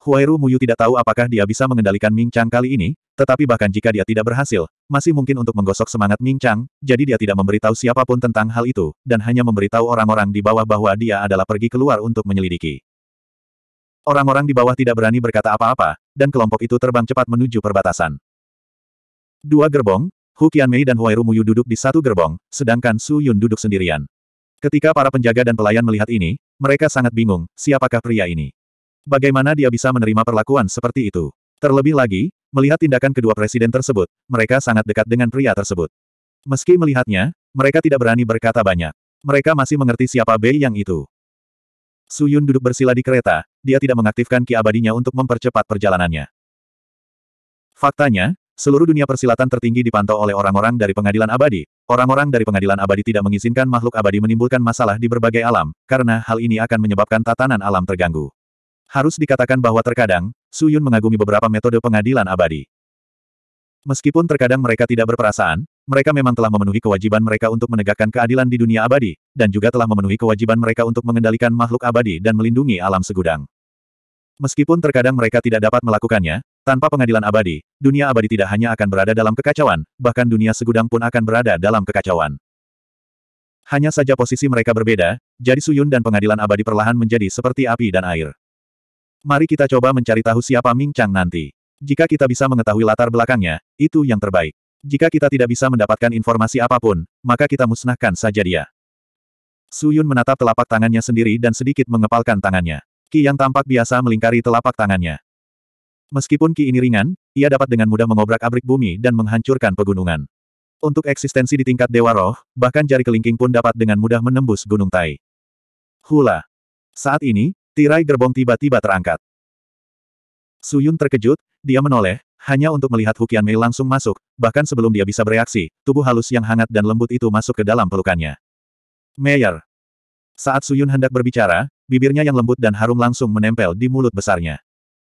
Huairu Muyu tidak tahu apakah dia bisa mengendalikan Ming Chang kali ini, tetapi bahkan jika dia tidak berhasil, masih mungkin untuk menggosok semangat Ming Chang, jadi dia tidak memberitahu siapapun tentang hal itu, dan hanya memberitahu orang-orang di bawah bahwa dia adalah pergi keluar untuk menyelidiki. Orang-orang di bawah tidak berani berkata apa-apa, dan kelompok itu terbang cepat menuju perbatasan. Dua gerbong, Hu Qianmei dan Huairu Muyu duduk di satu gerbong, sedangkan Su Yun duduk sendirian. Ketika para penjaga dan pelayan melihat ini, mereka sangat bingung, siapakah pria ini? Bagaimana dia bisa menerima perlakuan seperti itu? Terlebih lagi, melihat tindakan kedua presiden tersebut, mereka sangat dekat dengan pria tersebut. Meski melihatnya, mereka tidak berani berkata banyak. Mereka masih mengerti siapa Bei yang itu. Su Yun duduk bersila di kereta, dia tidak mengaktifkan ki abadinya untuk mempercepat perjalanannya. Faktanya, seluruh dunia persilatan tertinggi dipantau oleh orang-orang dari pengadilan abadi. Orang-orang dari pengadilan abadi tidak mengizinkan makhluk abadi menimbulkan masalah di berbagai alam, karena hal ini akan menyebabkan tatanan alam terganggu. Harus dikatakan bahwa terkadang, Su Yun mengagumi beberapa metode pengadilan abadi. Meskipun terkadang mereka tidak berperasaan, mereka memang telah memenuhi kewajiban mereka untuk menegakkan keadilan di dunia abadi, dan juga telah memenuhi kewajiban mereka untuk mengendalikan makhluk abadi dan melindungi alam segudang. Meskipun terkadang mereka tidak dapat melakukannya, tanpa pengadilan abadi, dunia abadi tidak hanya akan berada dalam kekacauan, bahkan dunia segudang pun akan berada dalam kekacauan. Hanya saja posisi mereka berbeda, jadi Suyun dan pengadilan abadi perlahan menjadi seperti api dan air. Mari kita coba mencari tahu siapa Ming Chang nanti. Jika kita bisa mengetahui latar belakangnya, itu yang terbaik. Jika kita tidak bisa mendapatkan informasi apapun, maka kita musnahkan saja dia. Su Yun menatap telapak tangannya sendiri dan sedikit mengepalkan tangannya. Ki yang tampak biasa melingkari telapak tangannya. Meskipun ki ini ringan, ia dapat dengan mudah mengobrak-abrik bumi dan menghancurkan pegunungan. Untuk eksistensi di tingkat Dewa Roh, bahkan jari kelingking pun dapat dengan mudah menembus Gunung Tai. Hula. Saat ini, Tirai gerbong tiba-tiba terangkat. Suyun terkejut, dia menoleh, hanya untuk melihat Hukian Mei langsung masuk, bahkan sebelum dia bisa bereaksi, tubuh halus yang hangat dan lembut itu masuk ke dalam pelukannya. Mayor. Saat Suyun hendak berbicara, bibirnya yang lembut dan harum langsung menempel di mulut besarnya.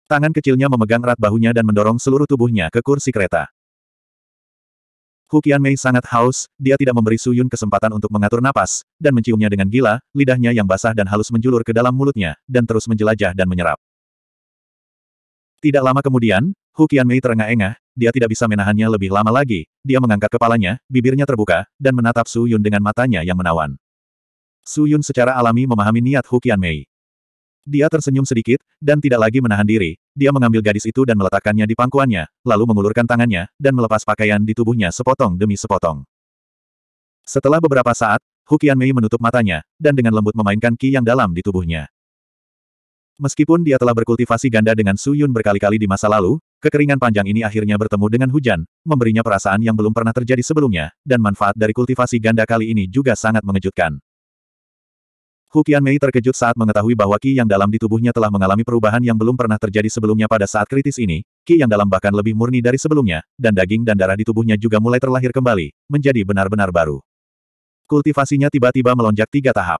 Tangan kecilnya memegang erat bahunya dan mendorong seluruh tubuhnya ke kursi kereta. Hukian Mei sangat haus, dia tidak memberi Su Yun kesempatan untuk mengatur napas, dan menciumnya dengan gila, lidahnya yang basah dan halus menjulur ke dalam mulutnya, dan terus menjelajah dan menyerap. Tidak lama kemudian, Hukian Mei terengah-engah, dia tidak bisa menahannya lebih lama lagi, dia mengangkat kepalanya, bibirnya terbuka, dan menatap Su Yun dengan matanya yang menawan. Su Yun secara alami memahami niat Hukian Mei. Dia tersenyum sedikit, dan tidak lagi menahan diri. Dia mengambil gadis itu dan meletakkannya di pangkuannya, lalu mengulurkan tangannya, dan melepas pakaian di tubuhnya sepotong demi sepotong. Setelah beberapa saat, Hukian Mei menutup matanya, dan dengan lembut memainkan ki yang dalam di tubuhnya. Meskipun dia telah berkultivasi ganda dengan Su Yun berkali-kali di masa lalu, kekeringan panjang ini akhirnya bertemu dengan hujan, memberinya perasaan yang belum pernah terjadi sebelumnya, dan manfaat dari kultivasi ganda kali ini juga sangat mengejutkan. Hukian Mei terkejut saat mengetahui bahwa Ki yang dalam di tubuhnya telah mengalami perubahan yang belum pernah terjadi sebelumnya pada saat kritis ini, Ki yang dalam bahkan lebih murni dari sebelumnya, dan daging dan darah di tubuhnya juga mulai terlahir kembali, menjadi benar-benar baru. Kultivasinya tiba-tiba melonjak tiga tahap.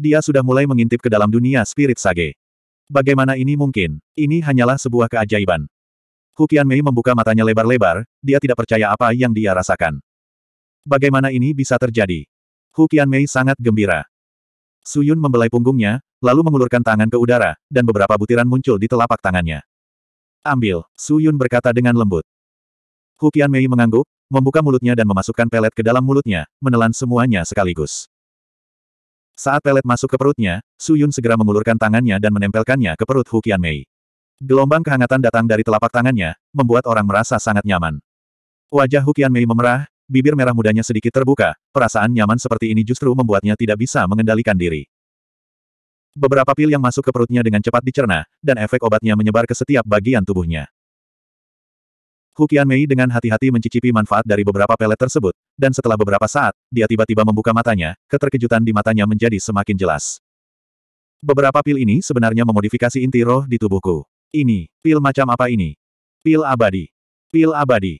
Dia sudah mulai mengintip ke dalam dunia spirit sage. Bagaimana ini mungkin? Ini hanyalah sebuah keajaiban. Hukian Mei membuka matanya lebar-lebar, dia tidak percaya apa yang dia rasakan. Bagaimana ini bisa terjadi? Hukian Mei sangat gembira. Suyun membelai punggungnya, lalu mengulurkan tangan ke udara, dan beberapa butiran muncul di telapak tangannya. Ambil, Suyun berkata dengan lembut. Hukian Mei mengangguk, membuka mulutnya dan memasukkan pelet ke dalam mulutnya, menelan semuanya sekaligus. Saat pelet masuk ke perutnya, Suyun segera mengulurkan tangannya dan menempelkannya ke perut Hukian Mei. Gelombang kehangatan datang dari telapak tangannya, membuat orang merasa sangat nyaman. Wajah Hukian Mei memerah, bibir merah mudanya sedikit terbuka, perasaan nyaman seperti ini justru membuatnya tidak bisa mengendalikan diri. Beberapa pil yang masuk ke perutnya dengan cepat dicerna, dan efek obatnya menyebar ke setiap bagian tubuhnya. Hukian Mei dengan hati-hati mencicipi manfaat dari beberapa pelet tersebut, dan setelah beberapa saat, dia tiba-tiba membuka matanya, keterkejutan di matanya menjadi semakin jelas. Beberapa pil ini sebenarnya memodifikasi inti roh di tubuhku. Ini, pil macam apa ini? Pil abadi. Pil abadi.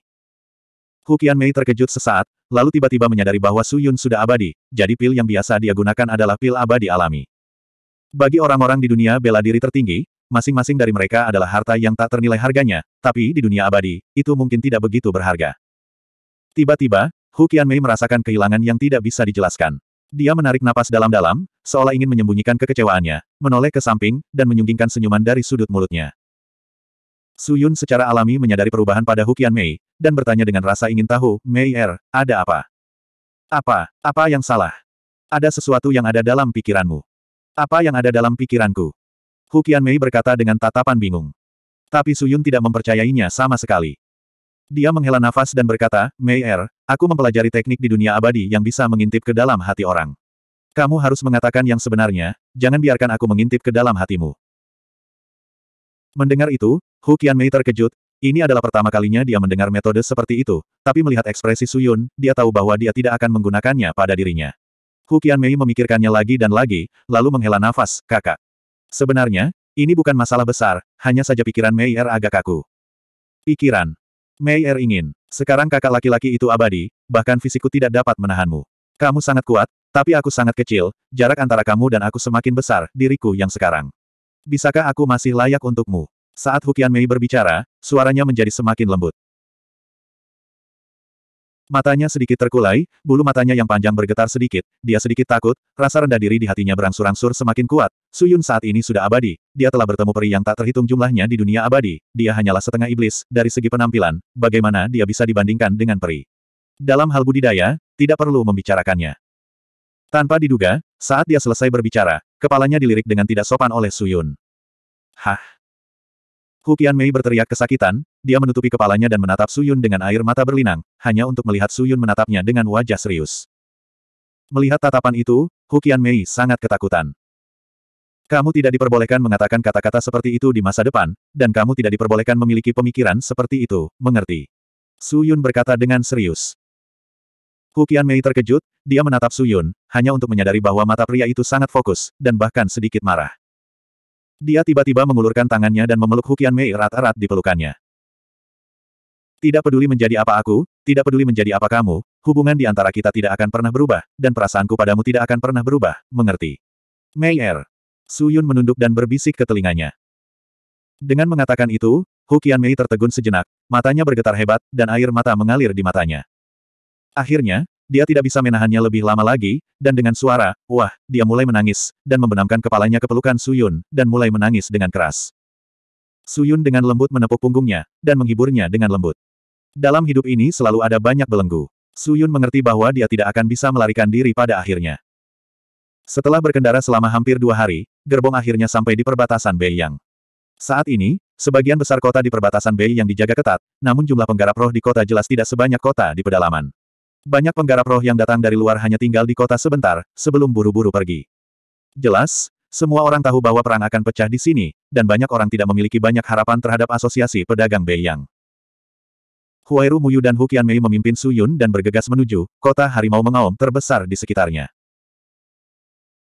Hukian Mei terkejut sesaat, lalu tiba-tiba menyadari bahwa Su Yun sudah abadi, jadi pil yang biasa dia gunakan adalah pil abadi alami. Bagi orang-orang di dunia bela diri tertinggi, masing-masing dari mereka adalah harta yang tak ternilai harganya, tapi di dunia abadi, itu mungkin tidak begitu berharga. Tiba-tiba, Hukian Mei merasakan kehilangan yang tidak bisa dijelaskan. Dia menarik napas dalam-dalam, seolah ingin menyembunyikan kekecewaannya, menoleh ke samping, dan menyunggingkan senyuman dari sudut mulutnya. Su Yun secara alami menyadari perubahan pada Hukian Mei, dan bertanya dengan rasa ingin tahu, Mei Er, ada apa? Apa, apa yang salah? Ada sesuatu yang ada dalam pikiranmu. Apa yang ada dalam pikiranku? Hukian Mei berkata dengan tatapan bingung. Tapi Su Yun tidak mempercayainya sama sekali. Dia menghela nafas dan berkata, Mei Er, aku mempelajari teknik di dunia abadi yang bisa mengintip ke dalam hati orang. Kamu harus mengatakan yang sebenarnya, jangan biarkan aku mengintip ke dalam hatimu. Mendengar itu, Hukian Mei terkejut, ini adalah pertama kalinya dia mendengar metode seperti itu, tapi melihat ekspresi Suyun, dia tahu bahwa dia tidak akan menggunakannya pada dirinya. Hukian Mei memikirkannya lagi dan lagi, lalu menghela nafas, kakak. Sebenarnya, ini bukan masalah besar, hanya saja pikiran Mei Er agak kaku. Pikiran. Mei Er ingin, sekarang kakak laki-laki itu abadi, bahkan fisikku tidak dapat menahanmu. Kamu sangat kuat, tapi aku sangat kecil, jarak antara kamu dan aku semakin besar, diriku yang sekarang. Bisakah aku masih layak untukmu? Saat Hukian Mei berbicara, suaranya menjadi semakin lembut. Matanya sedikit terkulai, bulu matanya yang panjang bergetar sedikit, dia sedikit takut, rasa rendah diri di hatinya berangsur-angsur semakin kuat. Suyun saat ini sudah abadi, dia telah bertemu peri yang tak terhitung jumlahnya di dunia abadi, dia hanyalah setengah iblis, dari segi penampilan, bagaimana dia bisa dibandingkan dengan peri. Dalam hal budidaya, tidak perlu membicarakannya. Tanpa diduga, saat dia selesai berbicara, kepalanya dilirik dengan tidak sopan oleh Suyun. Hah? Hukian Mei berteriak kesakitan, dia menutupi kepalanya dan menatap Suyun dengan air mata berlinang, hanya untuk melihat Suyun menatapnya dengan wajah serius. Melihat tatapan itu, Hukian Mei sangat ketakutan. Kamu tidak diperbolehkan mengatakan kata-kata seperti itu di masa depan, dan kamu tidak diperbolehkan memiliki pemikiran seperti itu, mengerti? Suyun berkata dengan serius. Hukian Mei terkejut, dia menatap Suyun, hanya untuk menyadari bahwa mata pria itu sangat fokus, dan bahkan sedikit marah. Dia tiba-tiba mengulurkan tangannya dan memeluk Hukian Mei erat-erat di pelukannya. Tidak peduli menjadi apa aku, tidak peduli menjadi apa kamu, hubungan di antara kita tidak akan pernah berubah, dan perasaanku padamu tidak akan pernah berubah, mengerti. Mei Er. Su Yun menunduk dan berbisik ke telinganya. Dengan mengatakan itu, Hukian Mei tertegun sejenak, matanya bergetar hebat, dan air mata mengalir di matanya. Akhirnya, dia tidak bisa menahannya lebih lama lagi, dan dengan suara, wah, dia mulai menangis, dan membenamkan kepalanya ke pelukan Suyun, dan mulai menangis dengan keras. Suyun dengan lembut menepuk punggungnya, dan menghiburnya dengan lembut. Dalam hidup ini selalu ada banyak belenggu. Suyun mengerti bahwa dia tidak akan bisa melarikan diri pada akhirnya. Setelah berkendara selama hampir dua hari, gerbong akhirnya sampai di perbatasan Beiyang. Saat ini, sebagian besar kota di perbatasan Bei dijaga ketat, namun jumlah penggarap roh di kota jelas tidak sebanyak kota di pedalaman. Banyak penggarap roh yang datang dari luar hanya tinggal di kota sebentar, sebelum buru-buru pergi. Jelas, semua orang tahu bahwa perang akan pecah di sini, dan banyak orang tidak memiliki banyak harapan terhadap asosiasi pedagang Beiyang. Huairu Muyu dan Hukian Mei memimpin Suyun dan bergegas menuju kota harimau mengaum terbesar di sekitarnya.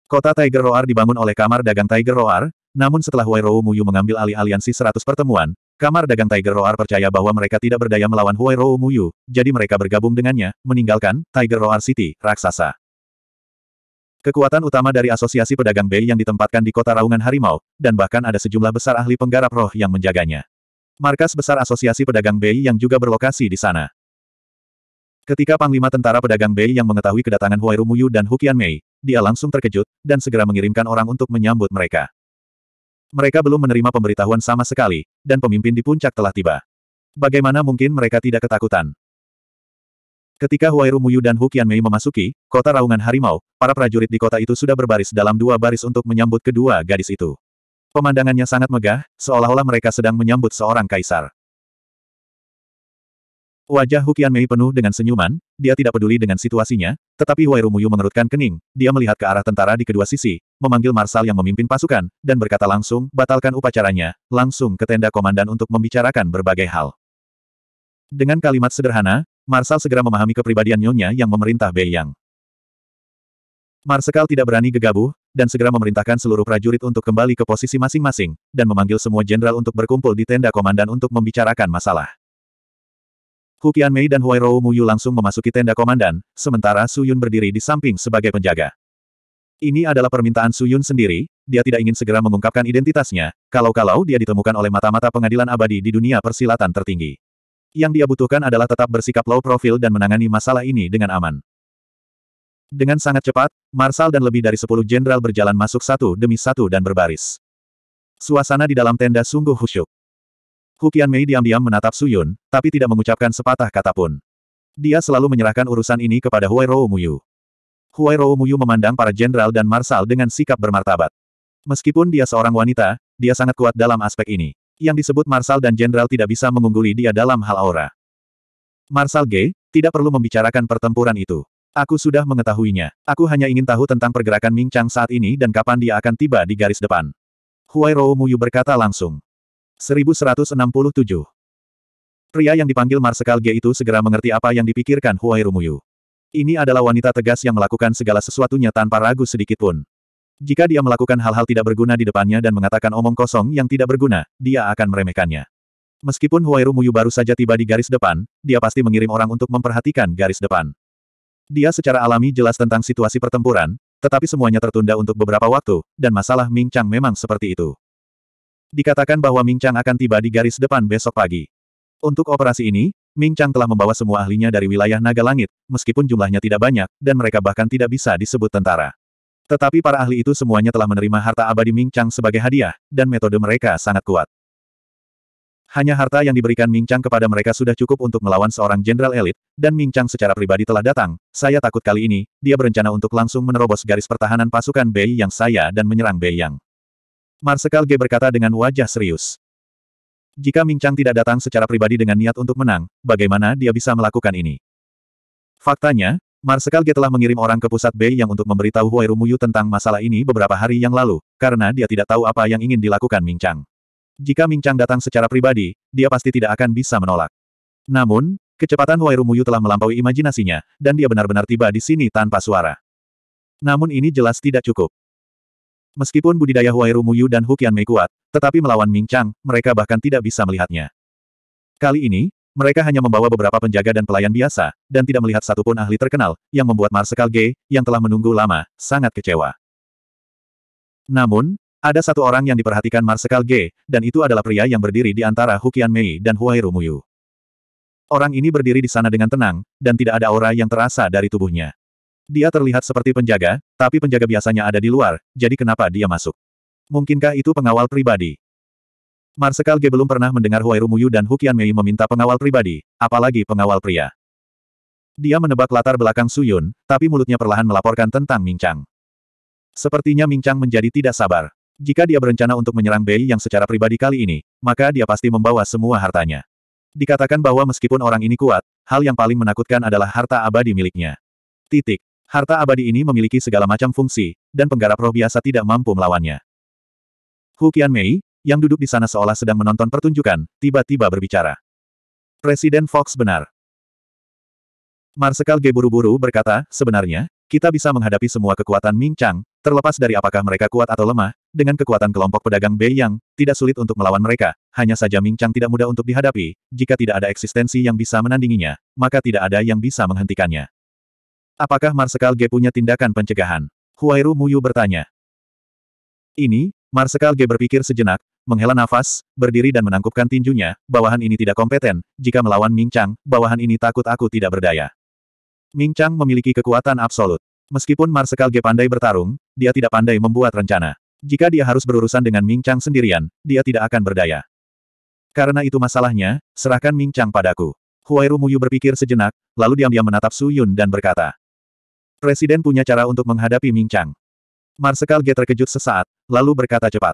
Kota Tiger Roar dibangun oleh kamar dagang Tiger Roar, namun setelah Huairu Muyu mengambil alih aliansi 100 pertemuan, Kamar dagang Tiger Roar percaya bahwa mereka tidak berdaya melawan Huai Rou Muyu, jadi mereka bergabung dengannya, meninggalkan Tiger Roar City, raksasa. Kekuatan utama dari Asosiasi Pedagang Bay yang ditempatkan di kota Raungan Harimau, dan bahkan ada sejumlah besar ahli penggarap roh yang menjaganya. Markas besar Asosiasi Pedagang Bay yang juga berlokasi di sana. Ketika Panglima Tentara Pedagang Bay yang mengetahui kedatangan Huai Rumuyu dan Hukian Mei, dia langsung terkejut, dan segera mengirimkan orang untuk menyambut mereka. Mereka belum menerima pemberitahuan sama sekali, dan pemimpin di puncak telah tiba. Bagaimana mungkin mereka tidak ketakutan? Ketika Huairu Muyu dan Hu Qianmei memasuki kota raungan harimau, para prajurit di kota itu sudah berbaris dalam dua baris untuk menyambut kedua gadis itu. Pemandangannya sangat megah, seolah-olah mereka sedang menyambut seorang kaisar. Wajah Hukian Mei penuh dengan senyuman, dia tidak peduli dengan situasinya, tetapi Wai Rumuyu mengerutkan kening, dia melihat ke arah tentara di kedua sisi, memanggil Marsal yang memimpin pasukan, dan berkata langsung, batalkan upacaranya, langsung ke tenda komandan untuk membicarakan berbagai hal. Dengan kalimat sederhana, Marsal segera memahami kepribadian Nyonya yang memerintah Bei Yang. Marsekal tidak berani gegabah, dan segera memerintahkan seluruh prajurit untuk kembali ke posisi masing-masing, dan memanggil semua jenderal untuk berkumpul di tenda komandan untuk membicarakan masalah. Hu Mei dan Huai Rou Muyu langsung memasuki tenda komandan, sementara Su Yun berdiri di samping sebagai penjaga. Ini adalah permintaan Su Yun sendiri, dia tidak ingin segera mengungkapkan identitasnya, kalau-kalau dia ditemukan oleh mata-mata pengadilan abadi di dunia persilatan tertinggi. Yang dia butuhkan adalah tetap bersikap low profile dan menangani masalah ini dengan aman. Dengan sangat cepat, Marsal dan lebih dari sepuluh jenderal berjalan masuk satu demi satu dan berbaris. Suasana di dalam tenda sungguh khusyuk. Hukian Mei diam-diam menatap Suyun, tapi tidak mengucapkan sepatah kata pun. Dia selalu menyerahkan urusan ini kepada Huai Rou Muyu. Huai Rou Muyu memandang para jenderal dan marsal dengan sikap bermartabat. Meskipun dia seorang wanita, dia sangat kuat dalam aspek ini. Yang disebut marsal dan jenderal tidak bisa mengungguli dia dalam hal aura. Marsal G, tidak perlu membicarakan pertempuran itu. Aku sudah mengetahuinya. Aku hanya ingin tahu tentang pergerakan Ming Chang saat ini dan kapan dia akan tiba di garis depan. Huai Rou Muyu berkata langsung. 1167. Pria yang dipanggil Marsekal G itu segera mengerti apa yang dipikirkan Huai Rumuyu. Ini adalah wanita tegas yang melakukan segala sesuatunya tanpa ragu sedikitpun. Jika dia melakukan hal-hal tidak berguna di depannya dan mengatakan omong kosong yang tidak berguna, dia akan meremehkannya. Meskipun Huai Rumuyu baru saja tiba di garis depan, dia pasti mengirim orang untuk memperhatikan garis depan. Dia secara alami jelas tentang situasi pertempuran, tetapi semuanya tertunda untuk beberapa waktu, dan masalah Ming Chang memang seperti itu dikatakan bahwa Ming Chang akan tiba di garis depan besok pagi. Untuk operasi ini, Ming Chang telah membawa semua ahlinya dari wilayah Naga Langit, meskipun jumlahnya tidak banyak, dan mereka bahkan tidak bisa disebut tentara. Tetapi para ahli itu semuanya telah menerima harta abadi Ming Chang sebagai hadiah, dan metode mereka sangat kuat. Hanya harta yang diberikan Ming Chang kepada mereka sudah cukup untuk melawan seorang jenderal elit, dan Ming Chang secara pribadi telah datang, saya takut kali ini, dia berencana untuk langsung menerobos garis pertahanan pasukan Bei Yang saya dan menyerang Bei Yang. Marsekal G berkata dengan wajah serius. Jika Ming Chang tidak datang secara pribadi dengan niat untuk menang, bagaimana dia bisa melakukan ini? Faktanya, Marsekal G telah mengirim orang ke pusat Bei yang untuk memberitahu Huai Rumuyu tentang masalah ini beberapa hari yang lalu, karena dia tidak tahu apa yang ingin dilakukan Ming Chang. Jika Ming Chang datang secara pribadi, dia pasti tidak akan bisa menolak. Namun, kecepatan Huai Rumuyu telah melampaui imajinasinya, dan dia benar-benar tiba di sini tanpa suara. Namun ini jelas tidak cukup. Meskipun budidaya Huairu Muyu dan Hukian Mei kuat, tetapi melawan Ming Chang, mereka bahkan tidak bisa melihatnya. Kali ini, mereka hanya membawa beberapa penjaga dan pelayan biasa, dan tidak melihat satupun ahli terkenal, yang membuat Marsekal G, yang telah menunggu lama, sangat kecewa. Namun, ada satu orang yang diperhatikan Marsekal G, dan itu adalah pria yang berdiri di antara Hukian Mei dan Huairu Muyu. Orang ini berdiri di sana dengan tenang, dan tidak ada aura yang terasa dari tubuhnya. Dia terlihat seperti penjaga, tapi penjaga biasanya ada di luar, jadi kenapa dia masuk? Mungkinkah itu pengawal pribadi? Marsekal G belum pernah mendengar Huai Rumuyu dan Hukian Mei meminta pengawal pribadi, apalagi pengawal pria. Dia menebak latar belakang Suyun, tapi mulutnya perlahan melaporkan tentang Mingchang. Sepertinya Mingchang menjadi tidak sabar. Jika dia berencana untuk menyerang Bei yang secara pribadi kali ini, maka dia pasti membawa semua hartanya. Dikatakan bahwa meskipun orang ini kuat, hal yang paling menakutkan adalah harta abadi miliknya. Titik. Harta abadi ini memiliki segala macam fungsi, dan penggarap roh biasa tidak mampu melawannya. Hu Mei yang duduk di sana seolah sedang menonton pertunjukan, tiba-tiba berbicara. Presiden Fox benar. Marsekal geburu buru-buru berkata, sebenarnya, kita bisa menghadapi semua kekuatan Ming Chang, terlepas dari apakah mereka kuat atau lemah, dengan kekuatan kelompok pedagang Bei Yang, tidak sulit untuk melawan mereka, hanya saja Ming Chang tidak mudah untuk dihadapi, jika tidak ada eksistensi yang bisa menandinginya, maka tidak ada yang bisa menghentikannya. Apakah Marsekal G punya tindakan pencegahan? Huairu Muyu bertanya. Ini, Marsekal G berpikir sejenak, menghela nafas, berdiri dan menangkupkan tinjunya, bawahan ini tidak kompeten, jika melawan Ming Chang, bawahan ini takut aku tidak berdaya. Ming Chang memiliki kekuatan absolut. Meskipun Marsekal G pandai bertarung, dia tidak pandai membuat rencana. Jika dia harus berurusan dengan Ming Chang sendirian, dia tidak akan berdaya. Karena itu masalahnya, serahkan Ming Chang padaku. Huairu Muyu berpikir sejenak, lalu diam-diam menatap Su Yun dan berkata. Presiden punya cara untuk menghadapi Ming Chang. Marsekal G terkejut sesaat, lalu berkata cepat.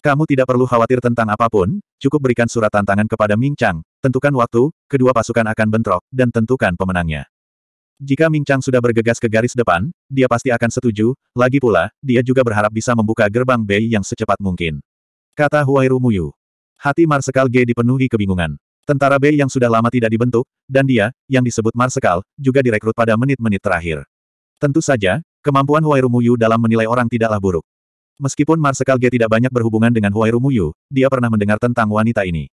Kamu tidak perlu khawatir tentang apapun, cukup berikan surat tantangan kepada Ming Chang, tentukan waktu, kedua pasukan akan bentrok, dan tentukan pemenangnya. Jika Ming Chang sudah bergegas ke garis depan, dia pasti akan setuju, lagi pula, dia juga berharap bisa membuka gerbang Bei yang secepat mungkin. Kata Huairu Muyu. Hati Marsekal G dipenuhi kebingungan. Tentara B yang sudah lama tidak dibentuk, dan dia, yang disebut Marsekal, juga direkrut pada menit-menit terakhir. Tentu saja, kemampuan Huai Rumuyu dalam menilai orang tidaklah buruk. Meskipun Marsekal G tidak banyak berhubungan dengan Huai Rumuyu, dia pernah mendengar tentang wanita ini.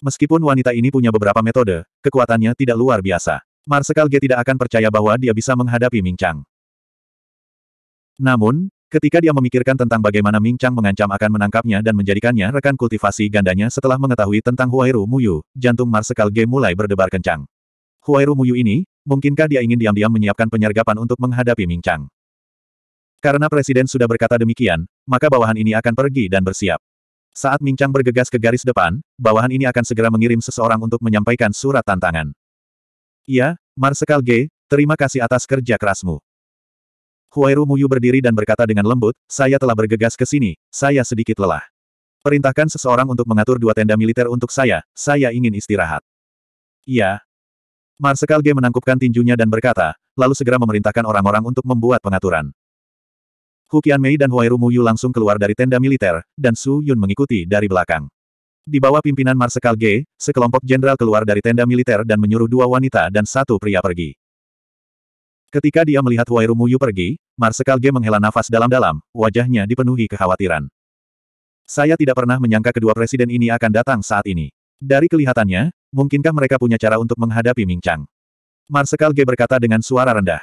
Meskipun wanita ini punya beberapa metode, kekuatannya tidak luar biasa. Marsekal G tidak akan percaya bahwa dia bisa menghadapi Ming Chang. Namun, Ketika dia memikirkan tentang bagaimana Ming Chang mengancam akan menangkapnya dan menjadikannya rekan kultivasi gandanya setelah mengetahui tentang Huairu Muyu, jantung Marsekal G mulai berdebar kencang. Huairu Muyu ini, mungkinkah dia ingin diam-diam menyiapkan penyergapan untuk menghadapi Ming Chang? Karena Presiden sudah berkata demikian, maka bawahan ini akan pergi dan bersiap. Saat Ming Chang bergegas ke garis depan, bawahan ini akan segera mengirim seseorang untuk menyampaikan surat tantangan. Iya, Marsekal G, terima kasih atas kerja kerasmu. Huairu Muyu berdiri dan berkata dengan lembut, saya telah bergegas ke sini, saya sedikit lelah. Perintahkan seseorang untuk mengatur dua tenda militer untuk saya, saya ingin istirahat. Iya. Marsekal G menangkupkan tinjunya dan berkata, lalu segera memerintahkan orang-orang untuk membuat pengaturan. Hu Qianmei dan Huairu Muyu langsung keluar dari tenda militer, dan Su Yun mengikuti dari belakang. Di bawah pimpinan Marsekal G, sekelompok jenderal keluar dari tenda militer dan menyuruh dua wanita dan satu pria pergi. Ketika dia melihat Wai Rumuyu pergi, Marsekal G menghela nafas dalam-dalam, wajahnya dipenuhi kekhawatiran. Saya tidak pernah menyangka kedua presiden ini akan datang saat ini. Dari kelihatannya, mungkinkah mereka punya cara untuk menghadapi Ming Chang? Marsekal G berkata dengan suara rendah.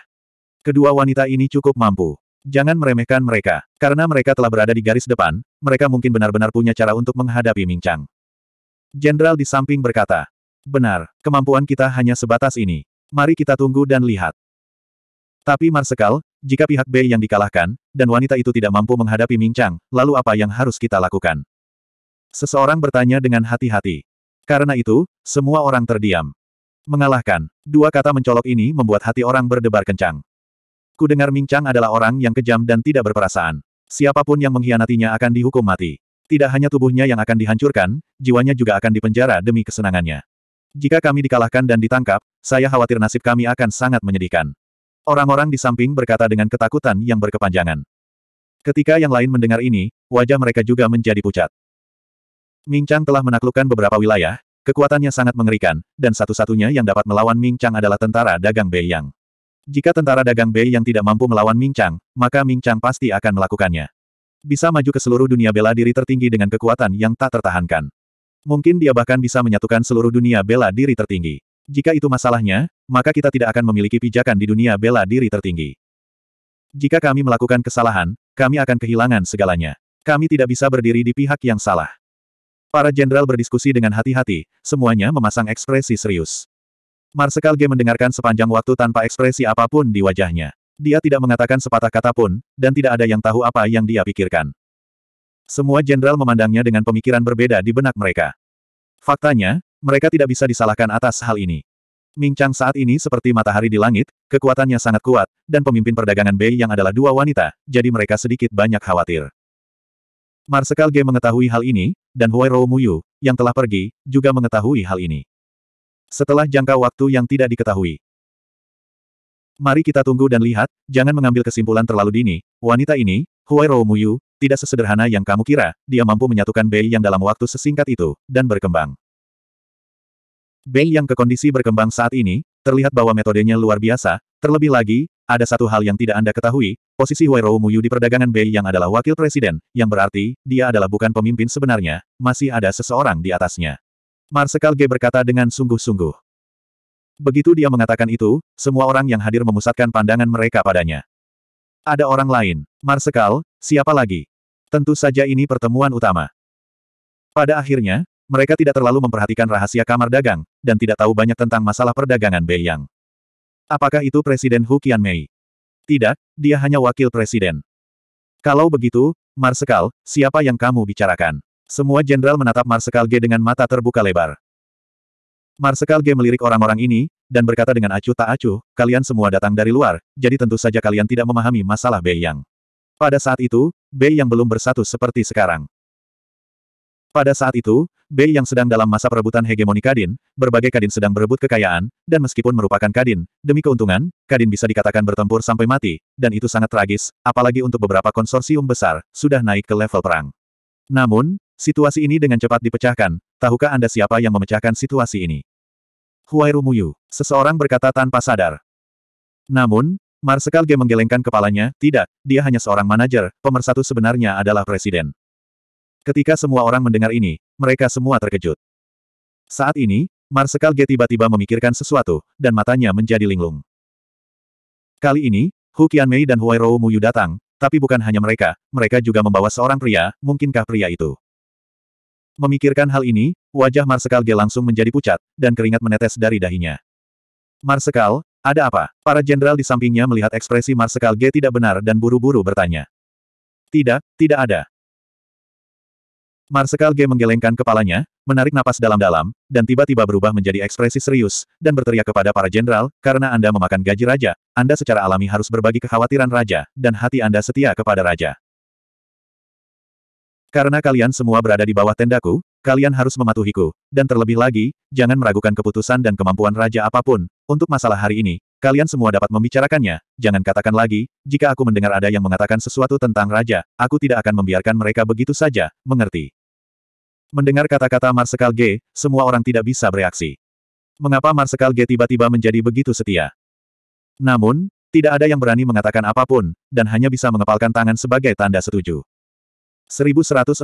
Kedua wanita ini cukup mampu. Jangan meremehkan mereka, karena mereka telah berada di garis depan, mereka mungkin benar-benar punya cara untuk menghadapi Ming Chang. Jenderal di samping berkata, Benar, kemampuan kita hanya sebatas ini. Mari kita tunggu dan lihat. Tapi Marsekal, jika pihak B yang dikalahkan, dan wanita itu tidak mampu menghadapi Mingchang, lalu apa yang harus kita lakukan? Seseorang bertanya dengan hati-hati. Karena itu, semua orang terdiam. Mengalahkan. Dua kata mencolok ini membuat hati orang berdebar kencang. Ku Kudengar Mingchang adalah orang yang kejam dan tidak berperasaan. Siapapun yang mengkhianatinya akan dihukum mati. Tidak hanya tubuhnya yang akan dihancurkan, jiwanya juga akan dipenjara demi kesenangannya. Jika kami dikalahkan dan ditangkap, saya khawatir nasib kami akan sangat menyedihkan. Orang-orang di samping berkata dengan ketakutan yang berkepanjangan. Ketika yang lain mendengar ini, wajah mereka juga menjadi pucat. Mingchang telah menaklukkan beberapa wilayah, kekuatannya sangat mengerikan, dan satu-satunya yang dapat melawan Mingchang adalah tentara dagang Bei Yang. Jika tentara dagang Bei Yang tidak mampu melawan Mingchang, maka Mingchang pasti akan melakukannya. Bisa maju ke seluruh dunia bela diri tertinggi dengan kekuatan yang tak tertahankan. Mungkin dia bahkan bisa menyatukan seluruh dunia bela diri tertinggi. Jika itu masalahnya, maka kita tidak akan memiliki pijakan di dunia bela diri tertinggi. Jika kami melakukan kesalahan, kami akan kehilangan segalanya. Kami tidak bisa berdiri di pihak yang salah. Para jenderal berdiskusi dengan hati-hati, semuanya memasang ekspresi serius. Marsekal G mendengarkan sepanjang waktu tanpa ekspresi apapun di wajahnya. Dia tidak mengatakan sepatah kata pun, dan tidak ada yang tahu apa yang dia pikirkan. Semua jenderal memandangnya dengan pemikiran berbeda di benak mereka. Faktanya, mereka tidak bisa disalahkan atas hal ini. Ming saat ini seperti matahari di langit, kekuatannya sangat kuat, dan pemimpin perdagangan Bei yang adalah dua wanita, jadi mereka sedikit banyak khawatir. Marsekal G mengetahui hal ini, dan Huai Rou Muyu, yang telah pergi, juga mengetahui hal ini. Setelah jangka waktu yang tidak diketahui. Mari kita tunggu dan lihat, jangan mengambil kesimpulan terlalu dini, wanita ini, Huai Rou Muyu, tidak sesederhana yang kamu kira, dia mampu menyatukan Bei yang dalam waktu sesingkat itu, dan berkembang. Bei yang ke kondisi berkembang saat ini, terlihat bahwa metodenya luar biasa, terlebih lagi, ada satu hal yang tidak Anda ketahui, posisi Rou Muyu di perdagangan Bei yang adalah wakil presiden, yang berarti, dia adalah bukan pemimpin sebenarnya, masih ada seseorang di atasnya. Marsekal G berkata dengan sungguh-sungguh. Begitu dia mengatakan itu, semua orang yang hadir memusatkan pandangan mereka padanya. Ada orang lain, Marsekal, siapa lagi? Tentu saja ini pertemuan utama. Pada akhirnya, mereka tidak terlalu memperhatikan rahasia kamar dagang, dan tidak tahu banyak tentang masalah perdagangan Bei Apakah itu Presiden Hu Qianmei? Tidak, dia hanya wakil presiden. Kalau begitu, Marsekal, siapa yang kamu bicarakan? Semua jenderal menatap Marsekal G dengan mata terbuka lebar. Marsekal G melirik orang-orang ini, dan berkata dengan acuh tak acuh, kalian semua datang dari luar, jadi tentu saja kalian tidak memahami masalah Bei Pada saat itu, Bei belum bersatu seperti sekarang. Pada saat itu, Bei yang sedang dalam masa perebutan hegemoni Kadin, berbagai Kadin sedang berebut kekayaan, dan meskipun merupakan Kadin, demi keuntungan, Kadin bisa dikatakan bertempur sampai mati, dan itu sangat tragis, apalagi untuk beberapa konsorsium besar, sudah naik ke level perang. Namun, situasi ini dengan cepat dipecahkan, tahukah Anda siapa yang memecahkan situasi ini? Huairu Muyu, seseorang berkata tanpa sadar. Namun, Marsekal G menggelengkan kepalanya, tidak, dia hanya seorang manajer, pemersatu sebenarnya adalah presiden. Ketika semua orang mendengar ini, mereka semua terkejut. Saat ini, Marsekal G tiba-tiba memikirkan sesuatu, dan matanya menjadi linglung. Kali ini, Hu Mei dan Huai Rou Muyu datang, tapi bukan hanya mereka, mereka juga membawa seorang pria, mungkinkah pria itu? Memikirkan hal ini, wajah Marsekal G langsung menjadi pucat, dan keringat menetes dari dahinya. Marsekal, ada apa? Para jenderal di sampingnya melihat ekspresi Marsekal G tidak benar dan buru-buru bertanya. Tidak, tidak ada. Marsekal G menggelengkan kepalanya, menarik napas dalam-dalam, dan tiba-tiba berubah menjadi ekspresi serius, dan berteriak kepada para jenderal, karena Anda memakan gaji raja, Anda secara alami harus berbagi kekhawatiran raja, dan hati Anda setia kepada raja. Karena kalian semua berada di bawah tendaku, kalian harus mematuhiku, dan terlebih lagi, jangan meragukan keputusan dan kemampuan raja apapun, untuk masalah hari ini, kalian semua dapat membicarakannya, jangan katakan lagi, jika aku mendengar ada yang mengatakan sesuatu tentang raja, aku tidak akan membiarkan mereka begitu saja, mengerti. Mendengar kata-kata Marsekal G, semua orang tidak bisa bereaksi. Mengapa Marsekal G tiba-tiba menjadi begitu setia? Namun, tidak ada yang berani mengatakan apapun, dan hanya bisa mengepalkan tangan sebagai tanda setuju. 1168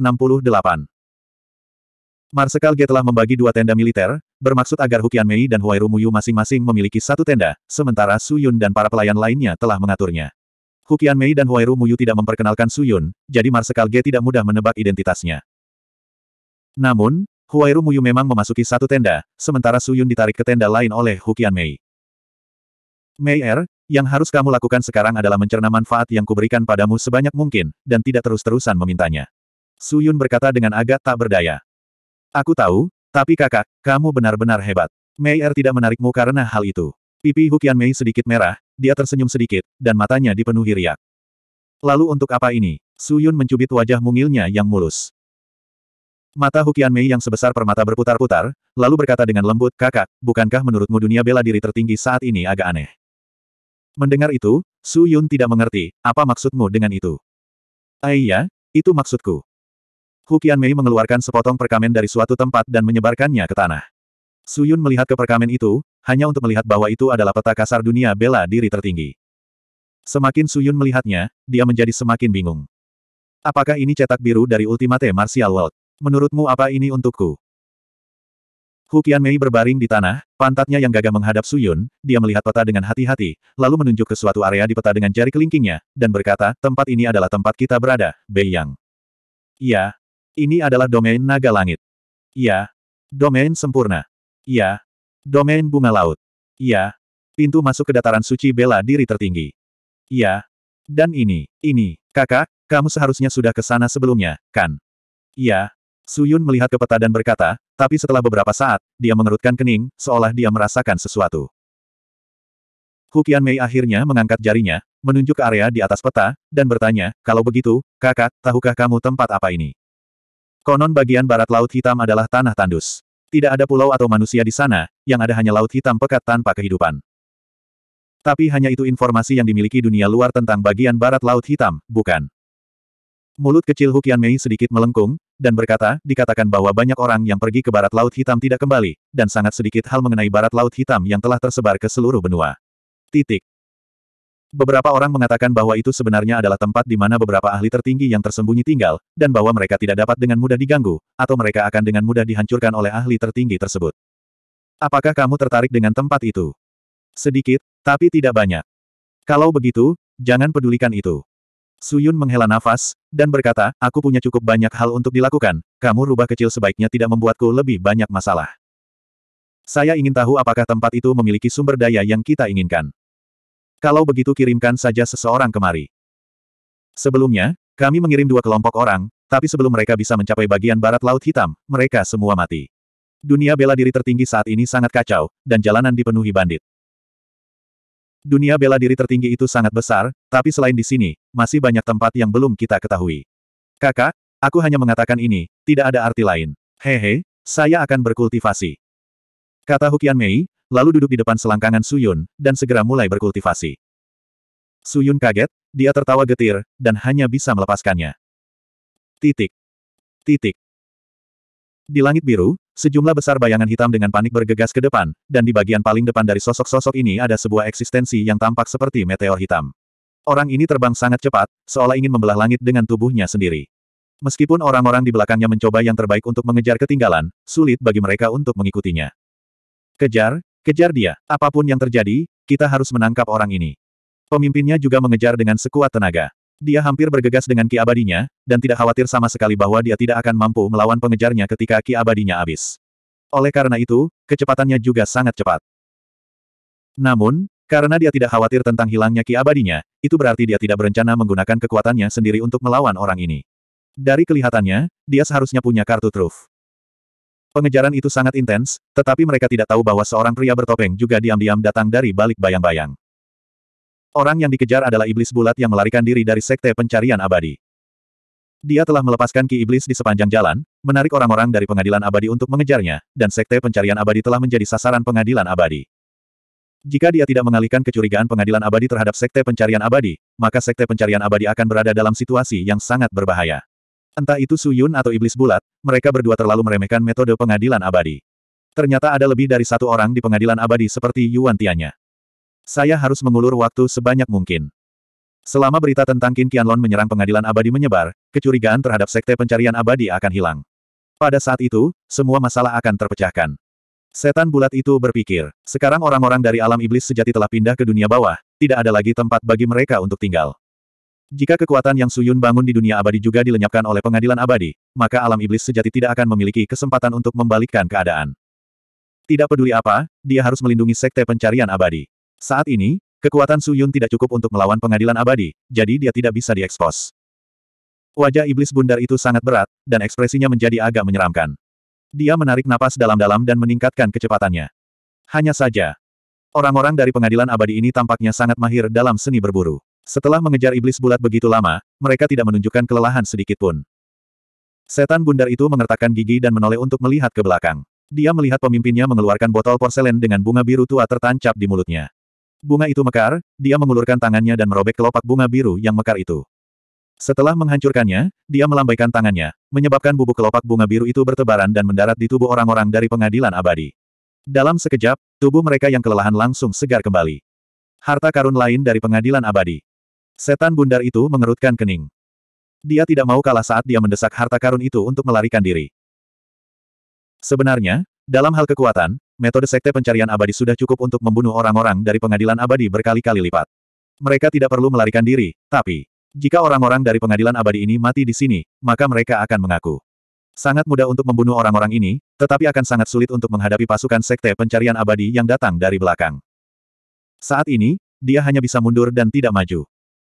Marsekal G telah membagi dua tenda militer, bermaksud agar Hukian Mei dan Huai Muyu masing-masing memiliki satu tenda, sementara Su Yun dan para pelayan lainnya telah mengaturnya. Hukian Mei dan Huai Muyu tidak memperkenalkan Su Yun, jadi Marsekal G tidak mudah menebak identitasnya. Namun, Huairu Muyu memang memasuki satu tenda, sementara Suyun ditarik ke tenda lain oleh Hukian Mei. Mei Er, yang harus kamu lakukan sekarang adalah mencerna manfaat yang kuberikan padamu sebanyak mungkin, dan tidak terus-terusan memintanya. Suyun berkata dengan agak tak berdaya. Aku tahu, tapi kakak, kamu benar-benar hebat. Mei Er tidak menarikmu karena hal itu. Pipi Hukian Mei sedikit merah, dia tersenyum sedikit, dan matanya dipenuhi riak. Lalu untuk apa ini? Suyun mencubit wajah mungilnya yang mulus. Mata Hukian Mei yang sebesar permata berputar-putar, lalu berkata dengan lembut, kakak, bukankah menurutmu dunia bela diri tertinggi saat ini agak aneh? Mendengar itu, Su Yun tidak mengerti, apa maksudmu dengan itu? "Aiyah, ah, itu maksudku. Hukian Mei mengeluarkan sepotong perkamen dari suatu tempat dan menyebarkannya ke tanah. Su Yun melihat ke perkamen itu, hanya untuk melihat bahwa itu adalah peta kasar dunia bela diri tertinggi. Semakin Su Yun melihatnya, dia menjadi semakin bingung. Apakah ini cetak biru dari Ultimate Martial World? Menurutmu apa ini untukku? Hu Mei berbaring di tanah, pantatnya yang gagah menghadap Suyun, dia melihat peta dengan hati-hati, lalu menunjuk ke suatu area di peta dengan jari kelingkingnya, dan berkata, tempat ini adalah tempat kita berada, Bei Yang. Ya, Ini adalah domain naga langit. Ya, Domain sempurna. Ya, Domain bunga laut. Ya, Pintu masuk ke dataran suci bela diri tertinggi. Ya, Dan ini, ini, kakak, kamu seharusnya sudah ke sana sebelumnya, kan? Ya. Suyun melihat ke peta dan berkata, tapi setelah beberapa saat, dia mengerutkan kening, seolah dia merasakan sesuatu. Hukian Mei akhirnya mengangkat jarinya, menunjuk ke area di atas peta, dan bertanya, kalau begitu, kakak, tahukah kamu tempat apa ini? Konon bagian barat Laut Hitam adalah tanah tandus. Tidak ada pulau atau manusia di sana, yang ada hanya Laut Hitam pekat tanpa kehidupan. Tapi hanya itu informasi yang dimiliki dunia luar tentang bagian barat Laut Hitam, bukan? Mulut kecil Hukian Mei sedikit melengkung, dan berkata, dikatakan bahwa banyak orang yang pergi ke Barat Laut Hitam tidak kembali, dan sangat sedikit hal mengenai Barat Laut Hitam yang telah tersebar ke seluruh benua. Titik. Beberapa orang mengatakan bahwa itu sebenarnya adalah tempat di mana beberapa ahli tertinggi yang tersembunyi tinggal, dan bahwa mereka tidak dapat dengan mudah diganggu, atau mereka akan dengan mudah dihancurkan oleh ahli tertinggi tersebut. Apakah kamu tertarik dengan tempat itu? Sedikit, tapi tidak banyak. Kalau begitu, jangan pedulikan itu. Suyun menghela nafas, dan berkata, aku punya cukup banyak hal untuk dilakukan, kamu rubah kecil sebaiknya tidak membuatku lebih banyak masalah. Saya ingin tahu apakah tempat itu memiliki sumber daya yang kita inginkan. Kalau begitu kirimkan saja seseorang kemari. Sebelumnya, kami mengirim dua kelompok orang, tapi sebelum mereka bisa mencapai bagian barat Laut Hitam, mereka semua mati. Dunia bela diri tertinggi saat ini sangat kacau, dan jalanan dipenuhi bandit. Dunia bela diri tertinggi itu sangat besar, tapi selain di sini, masih banyak tempat yang belum kita ketahui. Kakak, aku hanya mengatakan ini, tidak ada arti lain. Hehe, saya akan berkultivasi. Kata Hukian Mei, lalu duduk di depan selangkangan Suyun, dan segera mulai berkultivasi. Suyun kaget, dia tertawa getir, dan hanya bisa melepaskannya. Titik. Titik. Di langit biru, Sejumlah besar bayangan hitam dengan panik bergegas ke depan, dan di bagian paling depan dari sosok-sosok ini ada sebuah eksistensi yang tampak seperti meteor hitam. Orang ini terbang sangat cepat, seolah ingin membelah langit dengan tubuhnya sendiri. Meskipun orang-orang di belakangnya mencoba yang terbaik untuk mengejar ketinggalan, sulit bagi mereka untuk mengikutinya. Kejar, kejar dia. Apapun yang terjadi, kita harus menangkap orang ini. Pemimpinnya juga mengejar dengan sekuat tenaga. Dia hampir bergegas dengan ki abadinya, dan tidak khawatir sama sekali bahwa dia tidak akan mampu melawan pengejarnya ketika ki abadinya habis. Oleh karena itu, kecepatannya juga sangat cepat. Namun, karena dia tidak khawatir tentang hilangnya ki abadinya, itu berarti dia tidak berencana menggunakan kekuatannya sendiri untuk melawan orang ini. Dari kelihatannya, dia seharusnya punya kartu truf. Pengejaran itu sangat intens, tetapi mereka tidak tahu bahwa seorang pria bertopeng juga diam-diam datang dari balik bayang-bayang. Orang yang dikejar adalah iblis bulat yang melarikan diri dari sekte pencarian abadi. Dia telah melepaskan ki iblis di sepanjang jalan, menarik orang-orang dari pengadilan abadi untuk mengejarnya, dan sekte pencarian abadi telah menjadi sasaran pengadilan abadi. Jika dia tidak mengalihkan kecurigaan pengadilan abadi terhadap sekte pencarian abadi, maka sekte pencarian abadi akan berada dalam situasi yang sangat berbahaya. Entah itu Suyun atau iblis bulat, mereka berdua terlalu meremehkan metode pengadilan abadi. Ternyata ada lebih dari satu orang di pengadilan abadi seperti Yuan Tianya. Saya harus mengulur waktu sebanyak mungkin. Selama berita tentang Qin Qianlong menyerang pengadilan abadi menyebar, kecurigaan terhadap sekte pencarian abadi akan hilang. Pada saat itu, semua masalah akan terpecahkan. Setan bulat itu berpikir, sekarang orang-orang dari alam iblis sejati telah pindah ke dunia bawah, tidak ada lagi tempat bagi mereka untuk tinggal. Jika kekuatan yang Suyun bangun di dunia abadi juga dilenyapkan oleh pengadilan abadi, maka alam iblis sejati tidak akan memiliki kesempatan untuk membalikkan keadaan. Tidak peduli apa, dia harus melindungi sekte pencarian abadi. Saat ini, kekuatan Su Yun tidak cukup untuk melawan pengadilan abadi, jadi dia tidak bisa diekspos. Wajah iblis bundar itu sangat berat, dan ekspresinya menjadi agak menyeramkan. Dia menarik napas dalam-dalam dan meningkatkan kecepatannya. Hanya saja, orang-orang dari pengadilan abadi ini tampaknya sangat mahir dalam seni berburu. Setelah mengejar iblis bulat begitu lama, mereka tidak menunjukkan kelelahan sedikit pun. Setan bundar itu mengertakkan gigi dan menoleh untuk melihat ke belakang. Dia melihat pemimpinnya mengeluarkan botol porselen dengan bunga biru tua tertancap di mulutnya. Bunga itu mekar, dia mengulurkan tangannya dan merobek kelopak bunga biru yang mekar itu. Setelah menghancurkannya, dia melambaikan tangannya, menyebabkan bubuk kelopak bunga biru itu bertebaran dan mendarat di tubuh orang-orang dari pengadilan abadi. Dalam sekejap, tubuh mereka yang kelelahan langsung segar kembali. Harta karun lain dari pengadilan abadi. Setan bundar itu mengerutkan kening. Dia tidak mau kalah saat dia mendesak harta karun itu untuk melarikan diri. Sebenarnya, dalam hal kekuatan, metode sekte pencarian abadi sudah cukup untuk membunuh orang-orang dari pengadilan abadi berkali-kali lipat. Mereka tidak perlu melarikan diri, tapi jika orang-orang dari pengadilan abadi ini mati di sini, maka mereka akan mengaku. Sangat mudah untuk membunuh orang-orang ini, tetapi akan sangat sulit untuk menghadapi pasukan sekte pencarian abadi yang datang dari belakang. Saat ini, dia hanya bisa mundur dan tidak maju.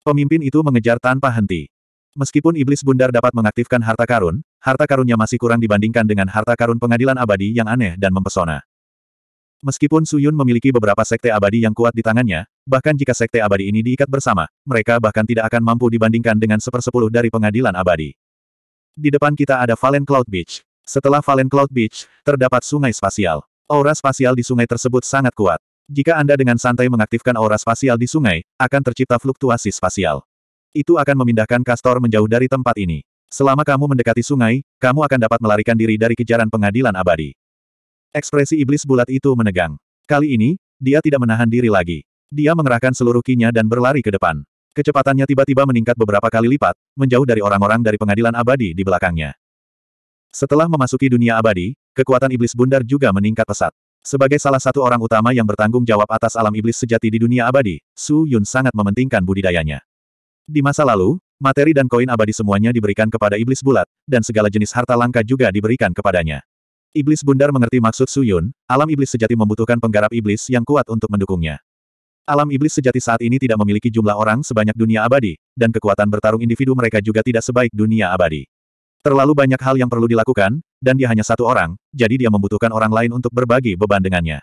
Pemimpin itu mengejar tanpa henti. Meskipun iblis bundar dapat mengaktifkan harta karun, harta karunnya masih kurang dibandingkan dengan harta karun pengadilan abadi yang aneh dan mempesona. Meskipun Suyun memiliki beberapa sekte abadi yang kuat di tangannya, bahkan jika sekte abadi ini diikat bersama, mereka bahkan tidak akan mampu dibandingkan dengan sepersepuluh dari pengadilan abadi. Di depan kita ada Valen Cloud Beach. Setelah Valen Cloud Beach, terdapat sungai spasial. Aura spasial di sungai tersebut sangat kuat. Jika Anda dengan santai mengaktifkan aura spasial di sungai, akan tercipta fluktuasi spasial. Itu akan memindahkan Kastor menjauh dari tempat ini. Selama kamu mendekati sungai, kamu akan dapat melarikan diri dari kejaran pengadilan abadi. Ekspresi iblis bulat itu menegang. Kali ini, dia tidak menahan diri lagi. Dia mengerahkan seluruh kinya dan berlari ke depan. Kecepatannya tiba-tiba meningkat beberapa kali lipat, menjauh dari orang-orang dari pengadilan abadi di belakangnya. Setelah memasuki dunia abadi, kekuatan iblis bundar juga meningkat pesat. Sebagai salah satu orang utama yang bertanggung jawab atas alam iblis sejati di dunia abadi, Su Yun sangat mementingkan budidayanya. Di masa lalu, materi dan koin abadi semuanya diberikan kepada iblis bulat, dan segala jenis harta langka juga diberikan kepadanya. Iblis bundar mengerti maksud Suyun, alam iblis sejati membutuhkan penggarap iblis yang kuat untuk mendukungnya. Alam iblis sejati saat ini tidak memiliki jumlah orang sebanyak dunia abadi, dan kekuatan bertarung individu mereka juga tidak sebaik dunia abadi. Terlalu banyak hal yang perlu dilakukan, dan dia hanya satu orang, jadi dia membutuhkan orang lain untuk berbagi beban dengannya.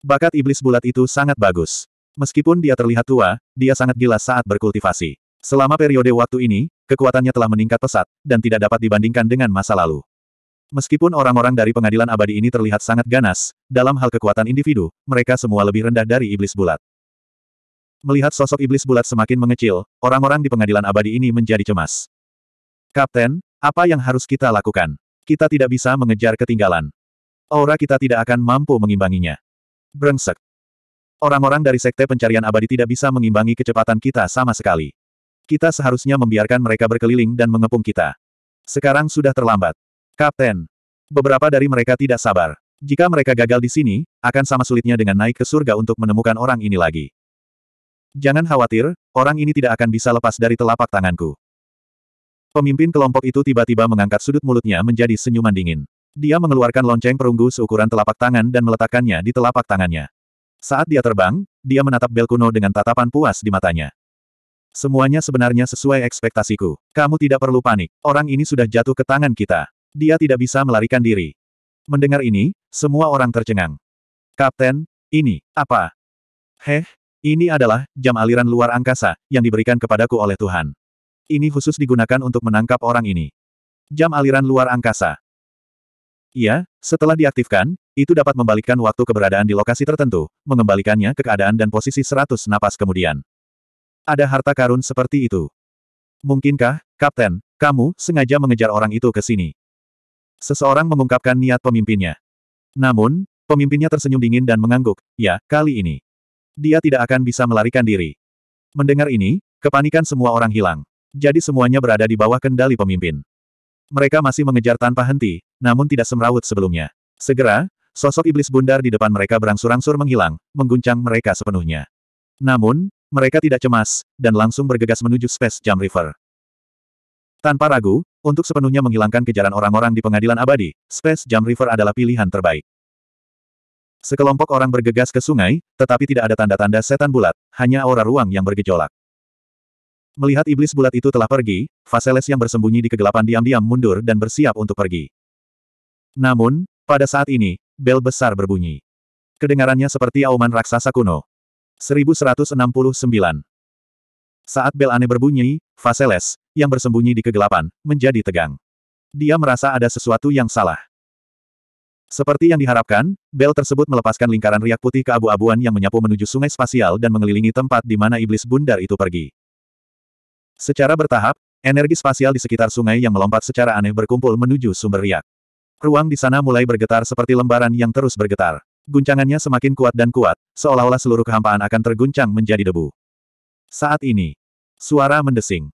Bakat iblis bulat itu sangat bagus. Meskipun dia terlihat tua, dia sangat gila saat berkultivasi. Selama periode waktu ini, kekuatannya telah meningkat pesat, dan tidak dapat dibandingkan dengan masa lalu. Meskipun orang-orang dari pengadilan abadi ini terlihat sangat ganas, dalam hal kekuatan individu, mereka semua lebih rendah dari iblis bulat. Melihat sosok iblis bulat semakin mengecil, orang-orang di pengadilan abadi ini menjadi cemas. Kapten, apa yang harus kita lakukan? Kita tidak bisa mengejar ketinggalan. Aura kita tidak akan mampu mengimbanginya. Brengsek. Orang-orang dari Sekte Pencarian Abadi tidak bisa mengimbangi kecepatan kita sama sekali. Kita seharusnya membiarkan mereka berkeliling dan mengepung kita. Sekarang sudah terlambat. Kapten. Beberapa dari mereka tidak sabar. Jika mereka gagal di sini, akan sama sulitnya dengan naik ke surga untuk menemukan orang ini lagi. Jangan khawatir, orang ini tidak akan bisa lepas dari telapak tanganku. Pemimpin kelompok itu tiba-tiba mengangkat sudut mulutnya menjadi senyuman dingin. Dia mengeluarkan lonceng perunggu seukuran telapak tangan dan meletakkannya di telapak tangannya. Saat dia terbang, dia menatap bel kuno dengan tatapan puas di matanya. Semuanya sebenarnya sesuai ekspektasiku. Kamu tidak perlu panik. Orang ini sudah jatuh ke tangan kita. Dia tidak bisa melarikan diri. Mendengar ini, semua orang tercengang. Kapten, ini, apa? Heh, ini adalah jam aliran luar angkasa yang diberikan kepadaku oleh Tuhan. Ini khusus digunakan untuk menangkap orang ini. Jam aliran luar angkasa. Iya, setelah diaktifkan, itu dapat membalikkan waktu keberadaan di lokasi tertentu, mengembalikannya ke keadaan dan posisi seratus napas kemudian. Ada harta karun seperti itu. Mungkinkah, Kapten, kamu sengaja mengejar orang itu ke sini? Seseorang mengungkapkan niat pemimpinnya. Namun, pemimpinnya tersenyum dingin dan mengangguk, ya, kali ini. Dia tidak akan bisa melarikan diri. Mendengar ini, kepanikan semua orang hilang. Jadi semuanya berada di bawah kendali pemimpin. Mereka masih mengejar tanpa henti, namun tidak semrawut sebelumnya. Segera, sosok iblis bundar di depan mereka berangsur-angsur menghilang, mengguncang mereka sepenuhnya. Namun, mereka tidak cemas, dan langsung bergegas menuju Space Jam River. Tanpa ragu, untuk sepenuhnya menghilangkan kejaran orang-orang di pengadilan abadi, Space Jam River adalah pilihan terbaik. Sekelompok orang bergegas ke sungai, tetapi tidak ada tanda-tanda setan bulat, hanya aura ruang yang bergejolak. Melihat iblis bulat itu telah pergi, Faseles yang bersembunyi di kegelapan diam-diam mundur dan bersiap untuk pergi. Namun, pada saat ini, bel besar berbunyi. Kedengarannya seperti auman raksasa kuno. 1169 Saat bel aneh berbunyi, Faseles, yang bersembunyi di kegelapan, menjadi tegang. Dia merasa ada sesuatu yang salah. Seperti yang diharapkan, bel tersebut melepaskan lingkaran riak putih ke abu abuan yang menyapu menuju sungai spasial dan mengelilingi tempat di mana iblis bundar itu pergi. Secara bertahap, energi spasial di sekitar sungai yang melompat secara aneh berkumpul menuju sumber riak. Ruang di sana mulai bergetar seperti lembaran yang terus bergetar. Guncangannya semakin kuat dan kuat, seolah-olah seluruh kehampaan akan terguncang menjadi debu. Saat ini, suara mendesing.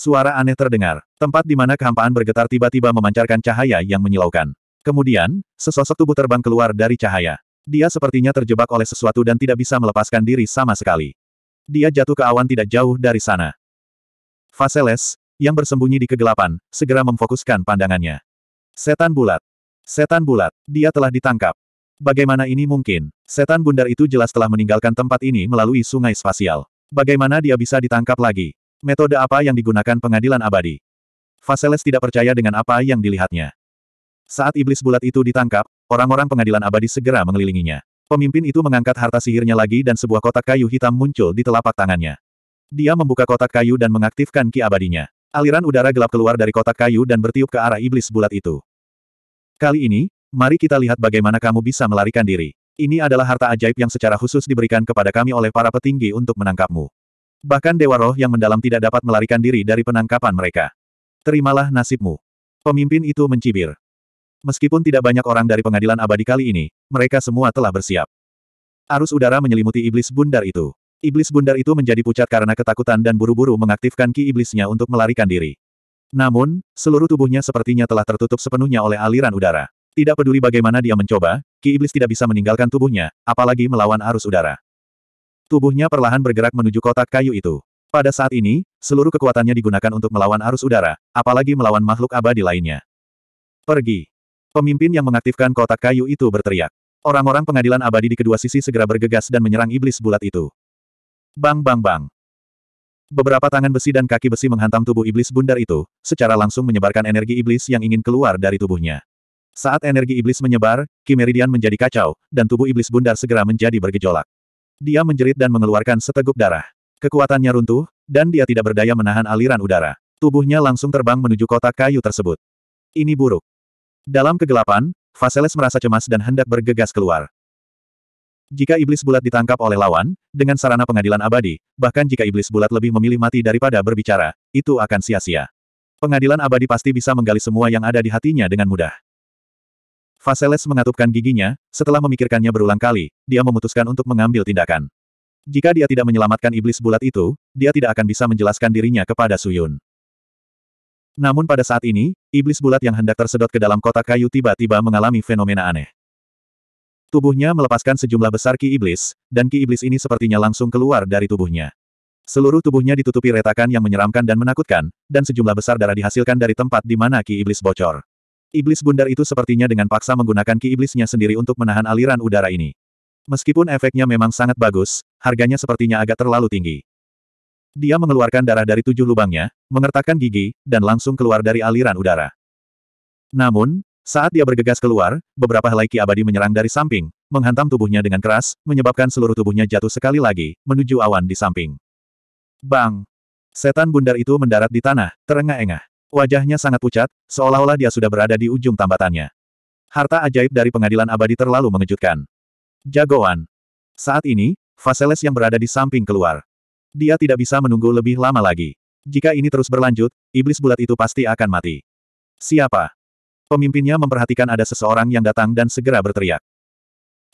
Suara aneh terdengar. Tempat di mana kehampaan bergetar tiba-tiba memancarkan cahaya yang menyilaukan. Kemudian, sesosok tubuh terbang keluar dari cahaya. Dia sepertinya terjebak oleh sesuatu dan tidak bisa melepaskan diri sama sekali. Dia jatuh ke awan tidak jauh dari sana. Faseles, yang bersembunyi di kegelapan, segera memfokuskan pandangannya. Setan bulat. Setan bulat. Dia telah ditangkap. Bagaimana ini mungkin? Setan bundar itu jelas telah meninggalkan tempat ini melalui sungai spasial. Bagaimana dia bisa ditangkap lagi? Metode apa yang digunakan pengadilan abadi? Vaseles tidak percaya dengan apa yang dilihatnya. Saat iblis bulat itu ditangkap, orang-orang pengadilan abadi segera mengelilinginya. Pemimpin itu mengangkat harta sihirnya lagi dan sebuah kotak kayu hitam muncul di telapak tangannya. Dia membuka kotak kayu dan mengaktifkan ki abadinya. Aliran udara gelap keluar dari kotak kayu dan bertiup ke arah iblis bulat itu. Kali ini, mari kita lihat bagaimana kamu bisa melarikan diri. Ini adalah harta ajaib yang secara khusus diberikan kepada kami oleh para petinggi untuk menangkapmu. Bahkan Dewa Roh yang mendalam tidak dapat melarikan diri dari penangkapan mereka. Terimalah nasibmu. Pemimpin itu mencibir. Meskipun tidak banyak orang dari pengadilan abadi kali ini, mereka semua telah bersiap. Arus udara menyelimuti iblis bundar itu. Iblis bundar itu menjadi pucat karena ketakutan dan buru-buru mengaktifkan ki iblisnya untuk melarikan diri. Namun, seluruh tubuhnya sepertinya telah tertutup sepenuhnya oleh aliran udara. Tidak peduli bagaimana dia mencoba, ki iblis tidak bisa meninggalkan tubuhnya, apalagi melawan arus udara. Tubuhnya perlahan bergerak menuju kotak kayu itu. Pada saat ini, seluruh kekuatannya digunakan untuk melawan arus udara, apalagi melawan makhluk abadi lainnya. Pergi. Pemimpin yang mengaktifkan kotak kayu itu berteriak. Orang-orang pengadilan abadi di kedua sisi segera bergegas dan menyerang iblis bulat itu. Bang bang bang. Beberapa tangan besi dan kaki besi menghantam tubuh iblis bundar itu, secara langsung menyebarkan energi iblis yang ingin keluar dari tubuhnya. Saat energi iblis menyebar, Kimeridian menjadi kacau, dan tubuh iblis bundar segera menjadi bergejolak. Dia menjerit dan mengeluarkan seteguk darah. Kekuatannya runtuh, dan dia tidak berdaya menahan aliran udara. Tubuhnya langsung terbang menuju kotak kayu tersebut. Ini buruk. Dalam kegelapan, Vaseles merasa cemas dan hendak bergegas keluar. Jika iblis bulat ditangkap oleh lawan, dengan sarana pengadilan abadi, bahkan jika iblis bulat lebih memilih mati daripada berbicara, itu akan sia-sia. Pengadilan abadi pasti bisa menggali semua yang ada di hatinya dengan mudah. Vaseles mengatupkan giginya, setelah memikirkannya berulang kali, dia memutuskan untuk mengambil tindakan. Jika dia tidak menyelamatkan iblis bulat itu, dia tidak akan bisa menjelaskan dirinya kepada Suyun. Namun pada saat ini, iblis bulat yang hendak tersedot ke dalam kotak kayu tiba-tiba mengalami fenomena aneh. Tubuhnya melepaskan sejumlah besar ki iblis, dan ki iblis ini sepertinya langsung keluar dari tubuhnya. Seluruh tubuhnya ditutupi retakan yang menyeramkan dan menakutkan, dan sejumlah besar darah dihasilkan dari tempat di mana ki iblis bocor. Iblis bundar itu sepertinya dengan paksa menggunakan ki iblisnya sendiri untuk menahan aliran udara ini. Meskipun efeknya memang sangat bagus, harganya sepertinya agak terlalu tinggi. Dia mengeluarkan darah dari tujuh lubangnya, mengertakkan gigi, dan langsung keluar dari aliran udara. Namun, saat dia bergegas keluar, beberapa helai ki abadi menyerang dari samping, menghantam tubuhnya dengan keras, menyebabkan seluruh tubuhnya jatuh sekali lagi, menuju awan di samping. Bang! Setan bundar itu mendarat di tanah, terengah-engah. Wajahnya sangat pucat, seolah-olah dia sudah berada di ujung tambatannya. Harta ajaib dari pengadilan abadi terlalu mengejutkan. Jagoan. Saat ini, Faseles yang berada di samping keluar. Dia tidak bisa menunggu lebih lama lagi. Jika ini terus berlanjut, iblis bulat itu pasti akan mati. Siapa? Pemimpinnya memperhatikan ada seseorang yang datang dan segera berteriak.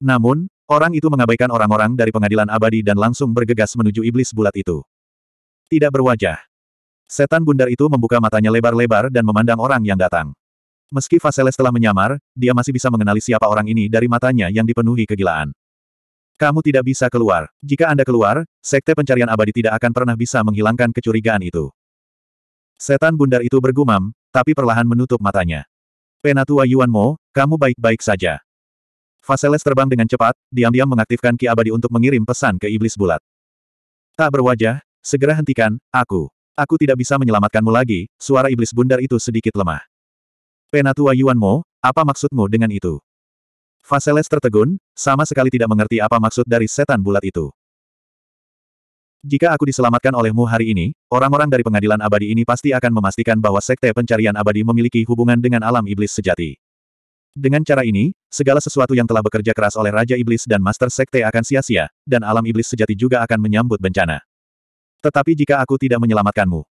Namun, orang itu mengabaikan orang-orang dari pengadilan abadi dan langsung bergegas menuju iblis bulat itu. Tidak berwajah. Setan bundar itu membuka matanya lebar-lebar dan memandang orang yang datang. Meski Vaseles telah menyamar, dia masih bisa mengenali siapa orang ini dari matanya yang dipenuhi kegilaan. Kamu tidak bisa keluar. Jika Anda keluar, Sekte Pencarian Abadi tidak akan pernah bisa menghilangkan kecurigaan itu. Setan bundar itu bergumam, tapi perlahan menutup matanya. Penatua Yuanmo, kamu baik-baik saja. Vaseles terbang dengan cepat, diam-diam mengaktifkan Ki Abadi untuk mengirim pesan ke Iblis Bulat. Tak berwajah, segera hentikan, aku. Aku tidak bisa menyelamatkanmu lagi, suara iblis bundar itu sedikit lemah. Penatua Yuan Mo, apa maksudmu dengan itu? Faseles tertegun, sama sekali tidak mengerti apa maksud dari setan bulat itu. Jika aku diselamatkan olehmu hari ini, orang-orang dari pengadilan abadi ini pasti akan memastikan bahwa sekte pencarian abadi memiliki hubungan dengan alam iblis sejati. Dengan cara ini, segala sesuatu yang telah bekerja keras oleh Raja Iblis dan Master Sekte akan sia-sia, dan alam iblis sejati juga akan menyambut bencana. Tetapi jika aku tidak menyelamatkanmu,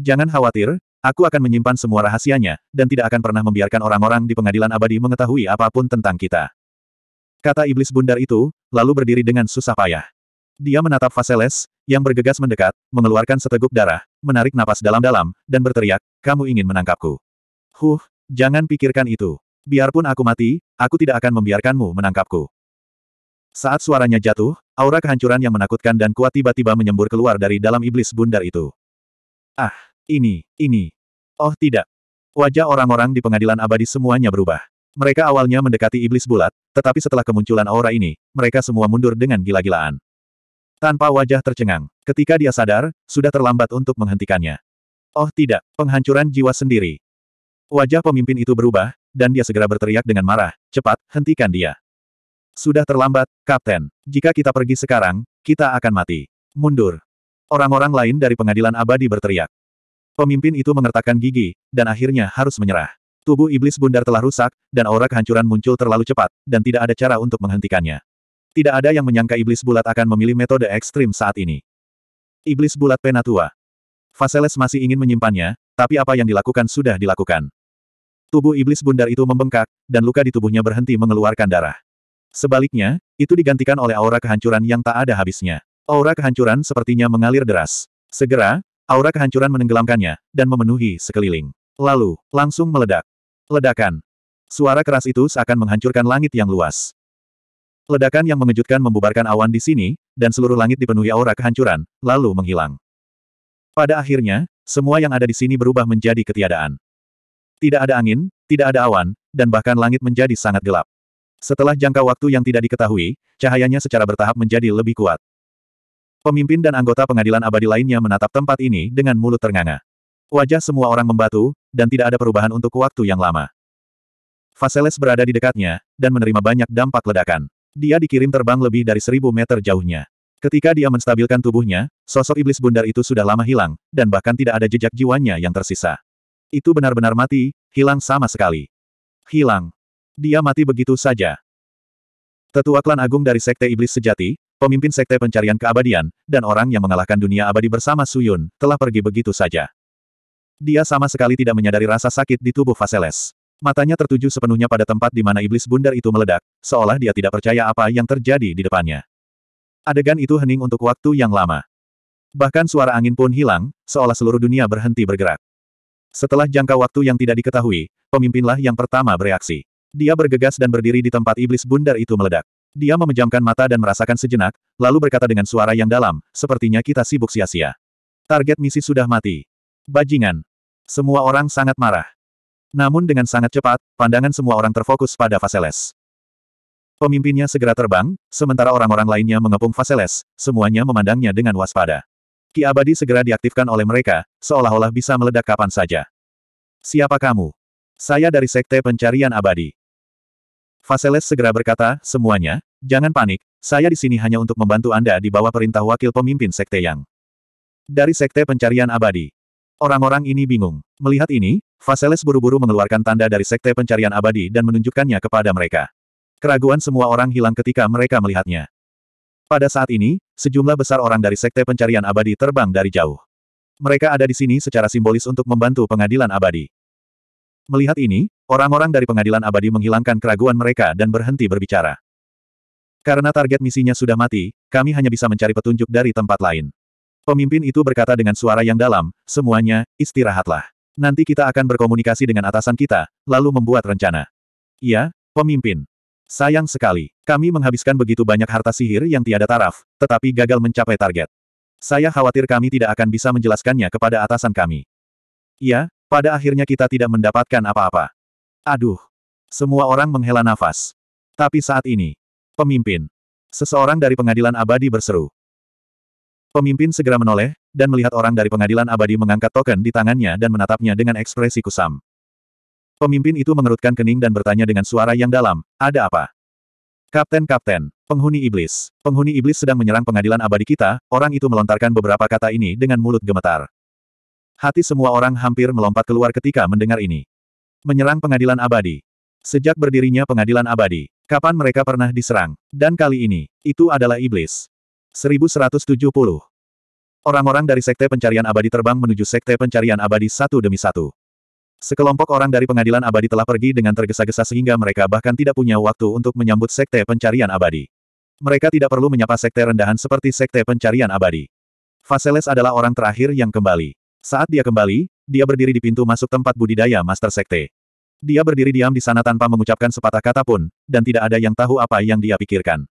jangan khawatir, aku akan menyimpan semua rahasianya, dan tidak akan pernah membiarkan orang-orang di pengadilan abadi mengetahui apapun tentang kita. Kata iblis bundar itu, lalu berdiri dengan susah payah. Dia menatap Faseles, yang bergegas mendekat, mengeluarkan seteguk darah, menarik napas dalam-dalam, dan berteriak, kamu ingin menangkapku. Huh, jangan pikirkan itu. Biarpun aku mati, aku tidak akan membiarkanmu menangkapku. Saat suaranya jatuh, Aura kehancuran yang menakutkan dan kuat tiba-tiba menyembur keluar dari dalam iblis bundar itu. Ah, ini, ini. Oh tidak. Wajah orang-orang di pengadilan abadi semuanya berubah. Mereka awalnya mendekati iblis bulat, tetapi setelah kemunculan aura ini, mereka semua mundur dengan gila-gilaan. Tanpa wajah tercengang, ketika dia sadar, sudah terlambat untuk menghentikannya. Oh tidak, penghancuran jiwa sendiri. Wajah pemimpin itu berubah, dan dia segera berteriak dengan marah, cepat, hentikan dia. Sudah terlambat, Kapten. Jika kita pergi sekarang, kita akan mati. Mundur. Orang-orang lain dari pengadilan abadi berteriak. Pemimpin itu mengertakkan gigi, dan akhirnya harus menyerah. Tubuh iblis bundar telah rusak, dan aura kehancuran muncul terlalu cepat, dan tidak ada cara untuk menghentikannya. Tidak ada yang menyangka iblis bulat akan memilih metode ekstrim saat ini. Iblis bulat Penatua. Faseles masih ingin menyimpannya, tapi apa yang dilakukan sudah dilakukan. Tubuh iblis bundar itu membengkak, dan luka di tubuhnya berhenti mengeluarkan darah. Sebaliknya, itu digantikan oleh aura kehancuran yang tak ada habisnya. Aura kehancuran sepertinya mengalir deras. Segera, aura kehancuran menenggelamkannya, dan memenuhi sekeliling. Lalu, langsung meledak. Ledakan. Suara keras itu seakan menghancurkan langit yang luas. Ledakan yang mengejutkan membubarkan awan di sini, dan seluruh langit dipenuhi aura kehancuran, lalu menghilang. Pada akhirnya, semua yang ada di sini berubah menjadi ketiadaan. Tidak ada angin, tidak ada awan, dan bahkan langit menjadi sangat gelap. Setelah jangka waktu yang tidak diketahui, cahayanya secara bertahap menjadi lebih kuat. Pemimpin dan anggota pengadilan abadi lainnya menatap tempat ini dengan mulut ternganga. Wajah semua orang membatu, dan tidak ada perubahan untuk waktu yang lama. Faseles berada di dekatnya, dan menerima banyak dampak ledakan. Dia dikirim terbang lebih dari seribu meter jauhnya. Ketika dia menstabilkan tubuhnya, sosok iblis bundar itu sudah lama hilang, dan bahkan tidak ada jejak jiwanya yang tersisa. Itu benar-benar mati, hilang sama sekali. Hilang. Dia mati begitu saja. Tetua klan agung dari Sekte Iblis Sejati, pemimpin Sekte Pencarian Keabadian, dan orang yang mengalahkan dunia abadi bersama Suyun, telah pergi begitu saja. Dia sama sekali tidak menyadari rasa sakit di tubuh Faseles. Matanya tertuju sepenuhnya pada tempat di mana iblis bundar itu meledak, seolah dia tidak percaya apa yang terjadi di depannya. Adegan itu hening untuk waktu yang lama. Bahkan suara angin pun hilang, seolah seluruh dunia berhenti bergerak. Setelah jangka waktu yang tidak diketahui, pemimpinlah yang pertama bereaksi. Dia bergegas dan berdiri di tempat iblis bundar itu meledak. Dia memejamkan mata dan merasakan sejenak, lalu berkata dengan suara yang dalam, sepertinya kita sibuk sia-sia. Target misi sudah mati. Bajingan. Semua orang sangat marah. Namun dengan sangat cepat, pandangan semua orang terfokus pada Vaseles. Pemimpinnya segera terbang, sementara orang-orang lainnya mengepung Vaseles, semuanya memandangnya dengan waspada. Ki abadi segera diaktifkan oleh mereka, seolah-olah bisa meledak kapan saja. Siapa kamu? Saya dari Sekte Pencarian Abadi. Faseles segera berkata, semuanya, jangan panik, saya di sini hanya untuk membantu Anda di bawah perintah wakil pemimpin Sekte Yang. Dari Sekte Pencarian Abadi. Orang-orang ini bingung. Melihat ini, Faseles buru-buru mengeluarkan tanda dari Sekte Pencarian Abadi dan menunjukkannya kepada mereka. Keraguan semua orang hilang ketika mereka melihatnya. Pada saat ini, sejumlah besar orang dari Sekte Pencarian Abadi terbang dari jauh. Mereka ada di sini secara simbolis untuk membantu pengadilan abadi. Melihat ini, orang-orang dari pengadilan abadi menghilangkan keraguan mereka dan berhenti berbicara. Karena target misinya sudah mati, kami hanya bisa mencari petunjuk dari tempat lain. Pemimpin itu berkata dengan suara yang dalam, semuanya, istirahatlah. Nanti kita akan berkomunikasi dengan atasan kita, lalu membuat rencana. Iya, pemimpin. Sayang sekali, kami menghabiskan begitu banyak harta sihir yang tiada taraf, tetapi gagal mencapai target. Saya khawatir kami tidak akan bisa menjelaskannya kepada atasan kami. Iya, pada akhirnya kita tidak mendapatkan apa-apa. Aduh. Semua orang menghela nafas. Tapi saat ini, pemimpin. Seseorang dari pengadilan abadi berseru. Pemimpin segera menoleh, dan melihat orang dari pengadilan abadi mengangkat token di tangannya dan menatapnya dengan ekspresi kusam. Pemimpin itu mengerutkan kening dan bertanya dengan suara yang dalam, ada apa? Kapten Kapten, penghuni iblis. Penghuni iblis sedang menyerang pengadilan abadi kita, orang itu melontarkan beberapa kata ini dengan mulut gemetar. Hati semua orang hampir melompat keluar ketika mendengar ini. Menyerang pengadilan abadi. Sejak berdirinya pengadilan abadi, kapan mereka pernah diserang? Dan kali ini, itu adalah iblis. 1170. Orang-orang dari Sekte Pencarian Abadi terbang menuju Sekte Pencarian Abadi satu demi satu. Sekelompok orang dari pengadilan abadi telah pergi dengan tergesa-gesa sehingga mereka bahkan tidak punya waktu untuk menyambut Sekte Pencarian Abadi. Mereka tidak perlu menyapa Sekte rendahan seperti Sekte Pencarian Abadi. Faseles adalah orang terakhir yang kembali. Saat dia kembali, dia berdiri di pintu masuk tempat budidaya Master Sekte. Dia berdiri diam di sana tanpa mengucapkan sepatah kata pun, dan tidak ada yang tahu apa yang dia pikirkan.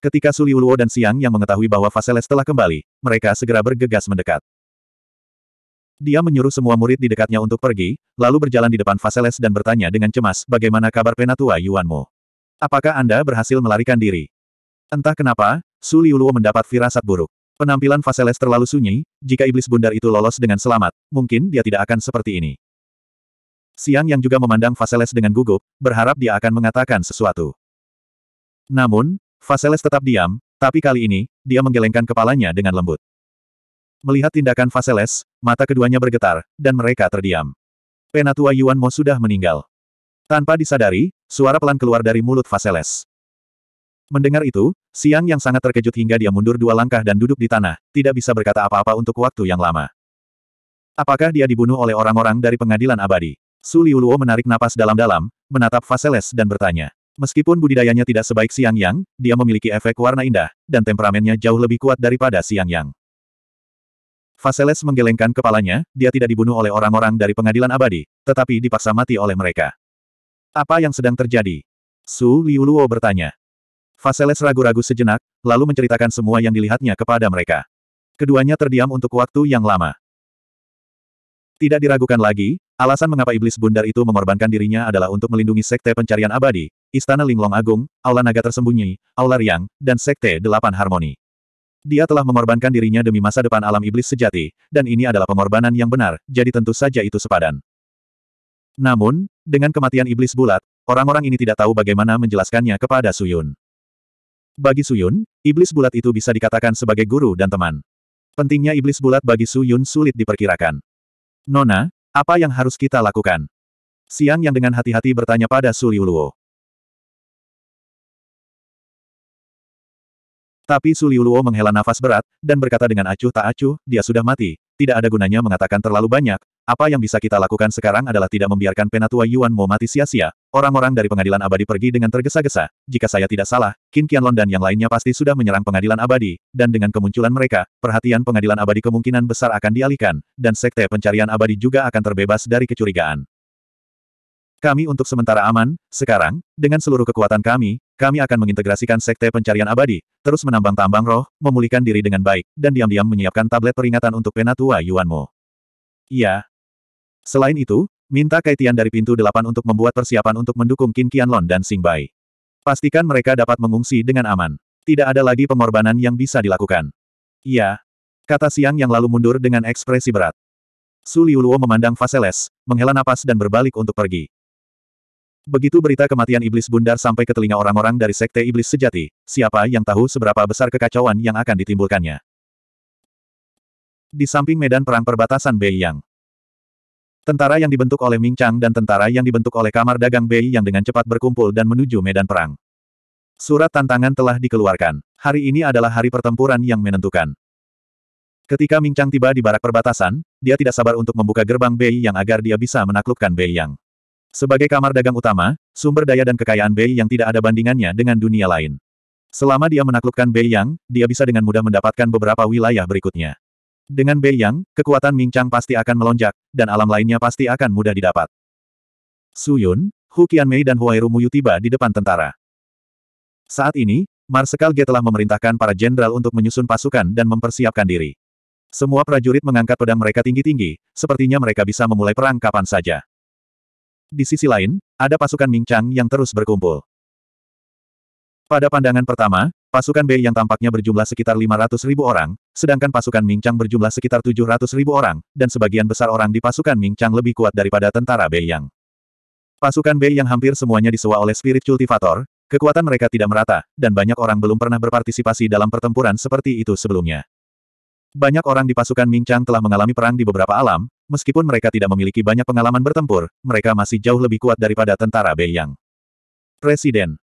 Ketika Suliuluo dan Siang yang mengetahui bahwa Faseles telah kembali, mereka segera bergegas mendekat. Dia menyuruh semua murid di dekatnya untuk pergi, lalu berjalan di depan Faseles dan bertanya dengan cemas bagaimana kabar penatua Yuanmu. Apakah Anda berhasil melarikan diri? Entah kenapa, Suliuluo mendapat firasat buruk. Penampilan Faseles terlalu sunyi, jika iblis bundar itu lolos dengan selamat, mungkin dia tidak akan seperti ini. Siang yang juga memandang Faseles dengan gugup, berharap dia akan mengatakan sesuatu. Namun, Faseles tetap diam, tapi kali ini, dia menggelengkan kepalanya dengan lembut. Melihat tindakan Faseles, mata keduanya bergetar, dan mereka terdiam. Penatua Yuan Mo sudah meninggal. Tanpa disadari, suara pelan keluar dari mulut Faseles. Mendengar itu, Siang yang sangat terkejut hingga dia mundur dua langkah dan duduk di tanah, tidak bisa berkata apa-apa untuk waktu yang lama. Apakah dia dibunuh oleh orang-orang dari pengadilan abadi? Su Liuluo menarik napas dalam-dalam, menatap Faseles dan bertanya. Meskipun budidayanya tidak sebaik Siang Yang, dia memiliki efek warna indah, dan temperamennya jauh lebih kuat daripada Siang Yang. Faseles menggelengkan kepalanya, dia tidak dibunuh oleh orang-orang dari pengadilan abadi, tetapi dipaksa mati oleh mereka. Apa yang sedang terjadi? Su Liuluo bertanya. Vaseles ragu-ragu sejenak, lalu menceritakan semua yang dilihatnya kepada mereka. Keduanya terdiam untuk waktu yang lama. Tidak diragukan lagi, alasan mengapa iblis bundar itu mengorbankan dirinya adalah untuk melindungi Sekte Pencarian Abadi, Istana Linglong Agung, Aula Naga Tersembunyi, Aula Riang, dan Sekte Delapan Harmoni. Dia telah mengorbankan dirinya demi masa depan alam iblis sejati, dan ini adalah pengorbanan yang benar, jadi tentu saja itu sepadan. Namun, dengan kematian iblis bulat, orang-orang ini tidak tahu bagaimana menjelaskannya kepada Suyun. Bagi Suyun, iblis bulat itu bisa dikatakan sebagai guru dan teman. Pentingnya iblis bulat bagi Suyun sulit diperkirakan. Nona, apa yang harus kita lakukan? Siang yang dengan hati-hati bertanya pada Suliuluo. Tapi Suliuluo menghela nafas berat, dan berkata dengan acuh tak acuh, dia sudah mati, tidak ada gunanya mengatakan terlalu banyak, apa yang bisa kita lakukan sekarang adalah tidak membiarkan penatua Yuan Mo mati sia-sia. Orang-orang dari pengadilan abadi pergi dengan tergesa-gesa. Jika saya tidak salah, Qin Qianlong dan yang lainnya pasti sudah menyerang pengadilan abadi, dan dengan kemunculan mereka, perhatian pengadilan abadi kemungkinan besar akan dialihkan, dan sekte pencarian abadi juga akan terbebas dari kecurigaan. Kami untuk sementara aman, sekarang, dengan seluruh kekuatan kami, kami akan mengintegrasikan sekte pencarian abadi, terus menambang tambang roh, memulihkan diri dengan baik, dan diam-diam menyiapkan tablet peringatan untuk penatua Yuan Mo. Iya, Selain itu, minta Kaitian dari pintu delapan untuk membuat persiapan untuk mendukung Qin Qianlon dan Xing Bai. Pastikan mereka dapat mengungsi dengan aman. Tidak ada lagi pengorbanan yang bisa dilakukan. Iya. Kata Siang yang lalu mundur dengan ekspresi berat. Su Liuluo memandang Faseles, menghela napas dan berbalik untuk pergi. Begitu berita kematian iblis bundar sampai ke telinga orang-orang dari sekte iblis sejati, siapa yang tahu seberapa besar kekacauan yang akan ditimbulkannya. Di samping medan perang perbatasan Beiyang, Tentara yang dibentuk oleh Ming Chang dan tentara yang dibentuk oleh kamar dagang Bei yang dengan cepat berkumpul dan menuju medan perang. Surat tantangan telah dikeluarkan. Hari ini adalah hari pertempuran yang menentukan. Ketika Ming Chang tiba di barak perbatasan, dia tidak sabar untuk membuka gerbang Bei Yang agar dia bisa menaklukkan Bei Yang. Sebagai kamar dagang utama, sumber daya dan kekayaan Bei Yang tidak ada bandingannya dengan dunia lain. Selama dia menaklukkan Bei Yang, dia bisa dengan mudah mendapatkan beberapa wilayah berikutnya. Dengan Bei Yang, kekuatan Ming Chang pasti akan melonjak, dan alam lainnya pasti akan mudah didapat. Su Yun, Hu Qianmei dan Huairu Rumuyu tiba di depan tentara. Saat ini, Marsekal Ge telah memerintahkan para jenderal untuk menyusun pasukan dan mempersiapkan diri. Semua prajurit mengangkat pedang mereka tinggi-tinggi, sepertinya mereka bisa memulai perang kapan saja. Di sisi lain, ada pasukan Ming Chang yang terus berkumpul. Pada pandangan pertama, Pasukan Bei yang tampaknya berjumlah sekitar 500 ribu orang, sedangkan pasukan Mingchang berjumlah sekitar 700 ribu orang, dan sebagian besar orang di pasukan Mingchang lebih kuat daripada tentara Bei Yang. Pasukan Bei yang hampir semuanya disewa oleh Spirit Cultivator, kekuatan mereka tidak merata, dan banyak orang belum pernah berpartisipasi dalam pertempuran seperti itu sebelumnya. Banyak orang di pasukan Mingchang telah mengalami perang di beberapa alam, meskipun mereka tidak memiliki banyak pengalaman bertempur, mereka masih jauh lebih kuat daripada tentara Bei Yang. Presiden,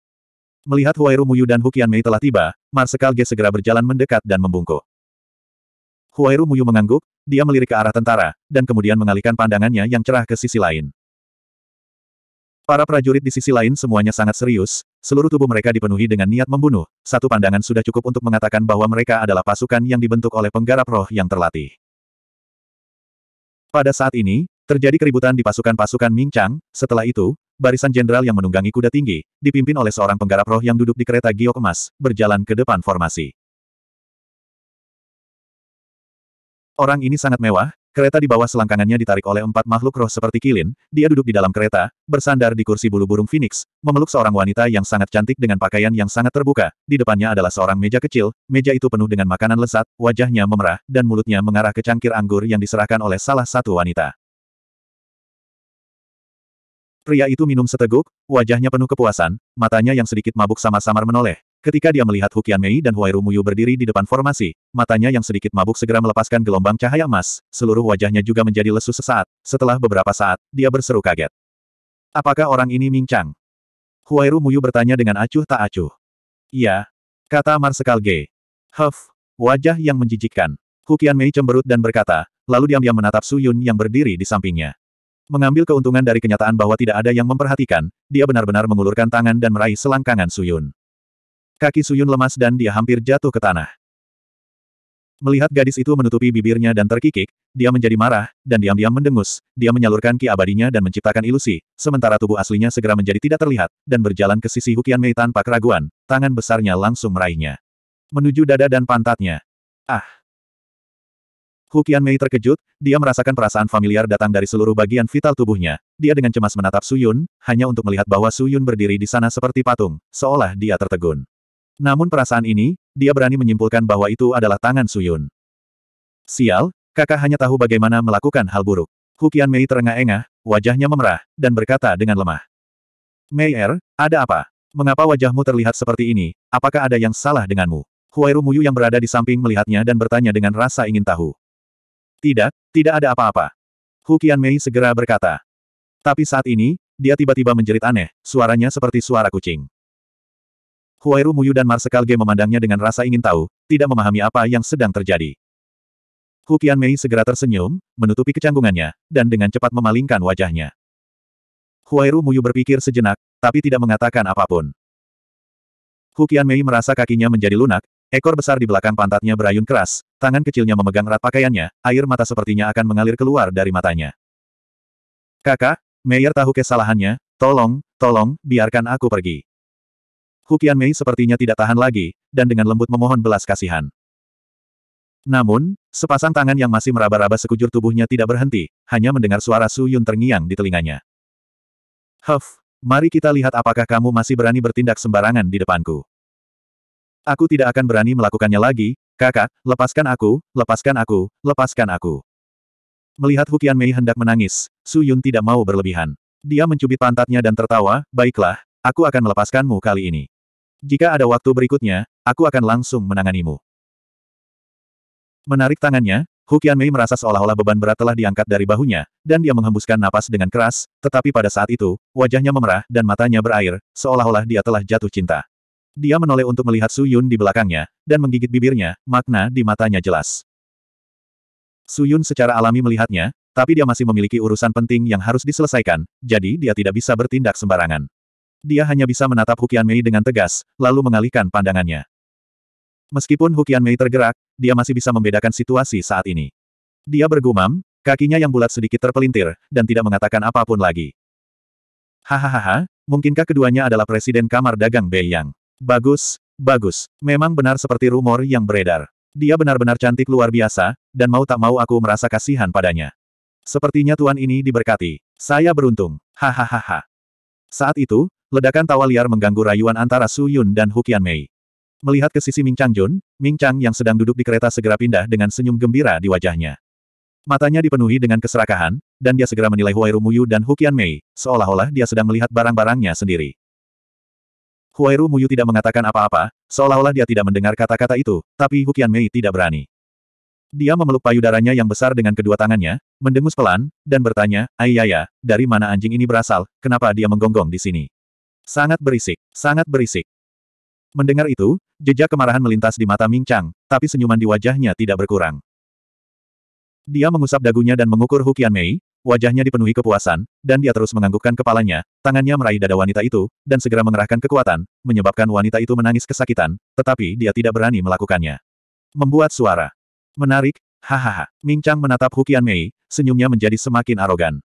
Melihat Huairu Muyu dan Hukian Mei telah tiba, Marsekal Ge segera berjalan mendekat dan membungkuk. Huairu Muyu mengangguk, dia melirik ke arah tentara, dan kemudian mengalihkan pandangannya yang cerah ke sisi lain. Para prajurit di sisi lain semuanya sangat serius, seluruh tubuh mereka dipenuhi dengan niat membunuh, satu pandangan sudah cukup untuk mengatakan bahwa mereka adalah pasukan yang dibentuk oleh penggarap roh yang terlatih. Pada saat ini, Terjadi keributan di pasukan-pasukan Ming Chang, setelah itu, barisan jenderal yang menunggangi kuda tinggi, dipimpin oleh seorang penggarap roh yang duduk di kereta giok emas, berjalan ke depan formasi. Orang ini sangat mewah, kereta di bawah selangkangannya ditarik oleh empat makhluk roh seperti kilin, dia duduk di dalam kereta, bersandar di kursi bulu burung phoenix, memeluk seorang wanita yang sangat cantik dengan pakaian yang sangat terbuka, di depannya adalah seorang meja kecil, meja itu penuh dengan makanan lezat, wajahnya memerah, dan mulutnya mengarah ke cangkir anggur yang diserahkan oleh salah satu wanita. Pria itu minum seteguk, wajahnya penuh kepuasan, matanya yang sedikit mabuk samar-samar menoleh. Ketika dia melihat Hukian Mei dan Huairu Muyu berdiri di depan formasi, matanya yang sedikit mabuk segera melepaskan gelombang cahaya emas, seluruh wajahnya juga menjadi lesu sesaat, setelah beberapa saat, dia berseru kaget. Apakah orang ini Ming Chang? Huai Muyu bertanya dengan acuh tak acuh. Iya, kata Marsekal G. Huff, wajah yang menjijikkan. Hukian Mei cemberut dan berkata, lalu diam-diam menatap Su Yun yang berdiri di sampingnya. Mengambil keuntungan dari kenyataan bahwa tidak ada yang memperhatikan, dia benar-benar mengulurkan tangan dan meraih selangkangan Suyun. Kaki Suyun lemas dan dia hampir jatuh ke tanah. Melihat gadis itu menutupi bibirnya dan terkikik, dia menjadi marah, dan diam-diam mendengus. Dia menyalurkan ki abadinya dan menciptakan ilusi, sementara tubuh aslinya segera menjadi tidak terlihat, dan berjalan ke sisi Hukian Mei tanpa keraguan, tangan besarnya langsung meraihnya. Menuju dada dan pantatnya. Ah! Hukian Mei terkejut, dia merasakan perasaan familiar datang dari seluruh bagian vital tubuhnya. Dia dengan cemas menatap Suyun, hanya untuk melihat bahwa Suyun berdiri di sana seperti patung, seolah dia tertegun. Namun perasaan ini, dia berani menyimpulkan bahwa itu adalah tangan Suyun. Sial, kakak hanya tahu bagaimana melakukan hal buruk. Hukian Mei terengah-engah, wajahnya memerah, dan berkata dengan lemah. Mei Er, ada apa? Mengapa wajahmu terlihat seperti ini, apakah ada yang salah denganmu? Huairu Muyu yang berada di samping melihatnya dan bertanya dengan rasa ingin tahu. Tidak, tidak ada apa-apa. Hu Mei segera berkata. Tapi saat ini, dia tiba-tiba menjerit aneh, suaranya seperti suara kucing. Huairu Muyu dan Marsekal Ge memandangnya dengan rasa ingin tahu, tidak memahami apa yang sedang terjadi. Hu Mei segera tersenyum, menutupi kecanggungannya, dan dengan cepat memalingkan wajahnya. Huairu Muyu berpikir sejenak, tapi tidak mengatakan apapun. Hu Mei merasa kakinya menjadi lunak, Ekor besar di belakang pantatnya berayun keras, tangan kecilnya memegang erat pakaiannya, air mata sepertinya akan mengalir keluar dari matanya. Kakak, Meyer tahu kesalahannya, tolong, tolong, biarkan aku pergi. Hukian Mei sepertinya tidak tahan lagi, dan dengan lembut memohon belas kasihan. Namun, sepasang tangan yang masih meraba-raba sekujur tubuhnya tidak berhenti, hanya mendengar suara Su Yun terngiang di telinganya. Huff, mari kita lihat apakah kamu masih berani bertindak sembarangan di depanku. Aku tidak akan berani melakukannya lagi, kakak, lepaskan aku, lepaskan aku, lepaskan aku. Melihat Hukian Mei hendak menangis, Su Yun tidak mau berlebihan. Dia mencubit pantatnya dan tertawa, baiklah, aku akan melepaskanmu kali ini. Jika ada waktu berikutnya, aku akan langsung menanganimu. Menarik tangannya, Hukian Mei merasa seolah-olah beban berat telah diangkat dari bahunya, dan dia menghembuskan napas dengan keras, tetapi pada saat itu, wajahnya memerah dan matanya berair, seolah-olah dia telah jatuh cinta. Dia menoleh untuk melihat Su Yun di belakangnya, dan menggigit bibirnya, makna di matanya jelas. Su Yun secara alami melihatnya, tapi dia masih memiliki urusan penting yang harus diselesaikan, jadi dia tidak bisa bertindak sembarangan. Dia hanya bisa menatap Hukian Mei dengan tegas, lalu mengalihkan pandangannya. Meskipun Hukian Mei tergerak, dia masih bisa membedakan situasi saat ini. Dia bergumam, kakinya yang bulat sedikit terpelintir, dan tidak mengatakan apapun lagi. Hahaha, mungkinkah keduanya adalah Presiden Kamar Dagang Bei Yang? Bagus, bagus. Memang benar seperti rumor yang beredar. Dia benar-benar cantik luar biasa, dan mau tak mau aku merasa kasihan padanya. Sepertinya tuan ini diberkati. Saya beruntung. Hahaha. Saat itu, ledakan tawa liar mengganggu rayuan antara Su Yun dan Hukian Mei. Melihat ke sisi Ming Chang Jun, Ming Chang yang sedang duduk di kereta segera pindah dengan senyum gembira di wajahnya. Matanya dipenuhi dengan keserakahan, dan dia segera menilai Huai Rumuyu dan Hukian Mei, seolah-olah dia sedang melihat barang-barangnya sendiri. Huairu Muyu tidak mengatakan apa-apa, seolah-olah dia tidak mendengar kata-kata itu, tapi Hukian Mei tidak berani. Dia memeluk payudaranya yang besar dengan kedua tangannya, mendengus pelan, dan bertanya, Ayaya, ya, dari mana anjing ini berasal, kenapa dia menggonggong di sini? Sangat berisik, sangat berisik. Mendengar itu, jejak kemarahan melintas di mata Ming Chang, tapi senyuman di wajahnya tidak berkurang. Dia mengusap dagunya dan mengukur Hukian Mei, Wajahnya dipenuhi kepuasan, dan dia terus menganggukkan kepalanya, tangannya meraih dada wanita itu, dan segera mengerahkan kekuatan, menyebabkan wanita itu menangis kesakitan, tetapi dia tidak berani melakukannya. Membuat suara. Menarik, hahaha. Mingchang menatap Hukian Mei, senyumnya menjadi semakin arogan.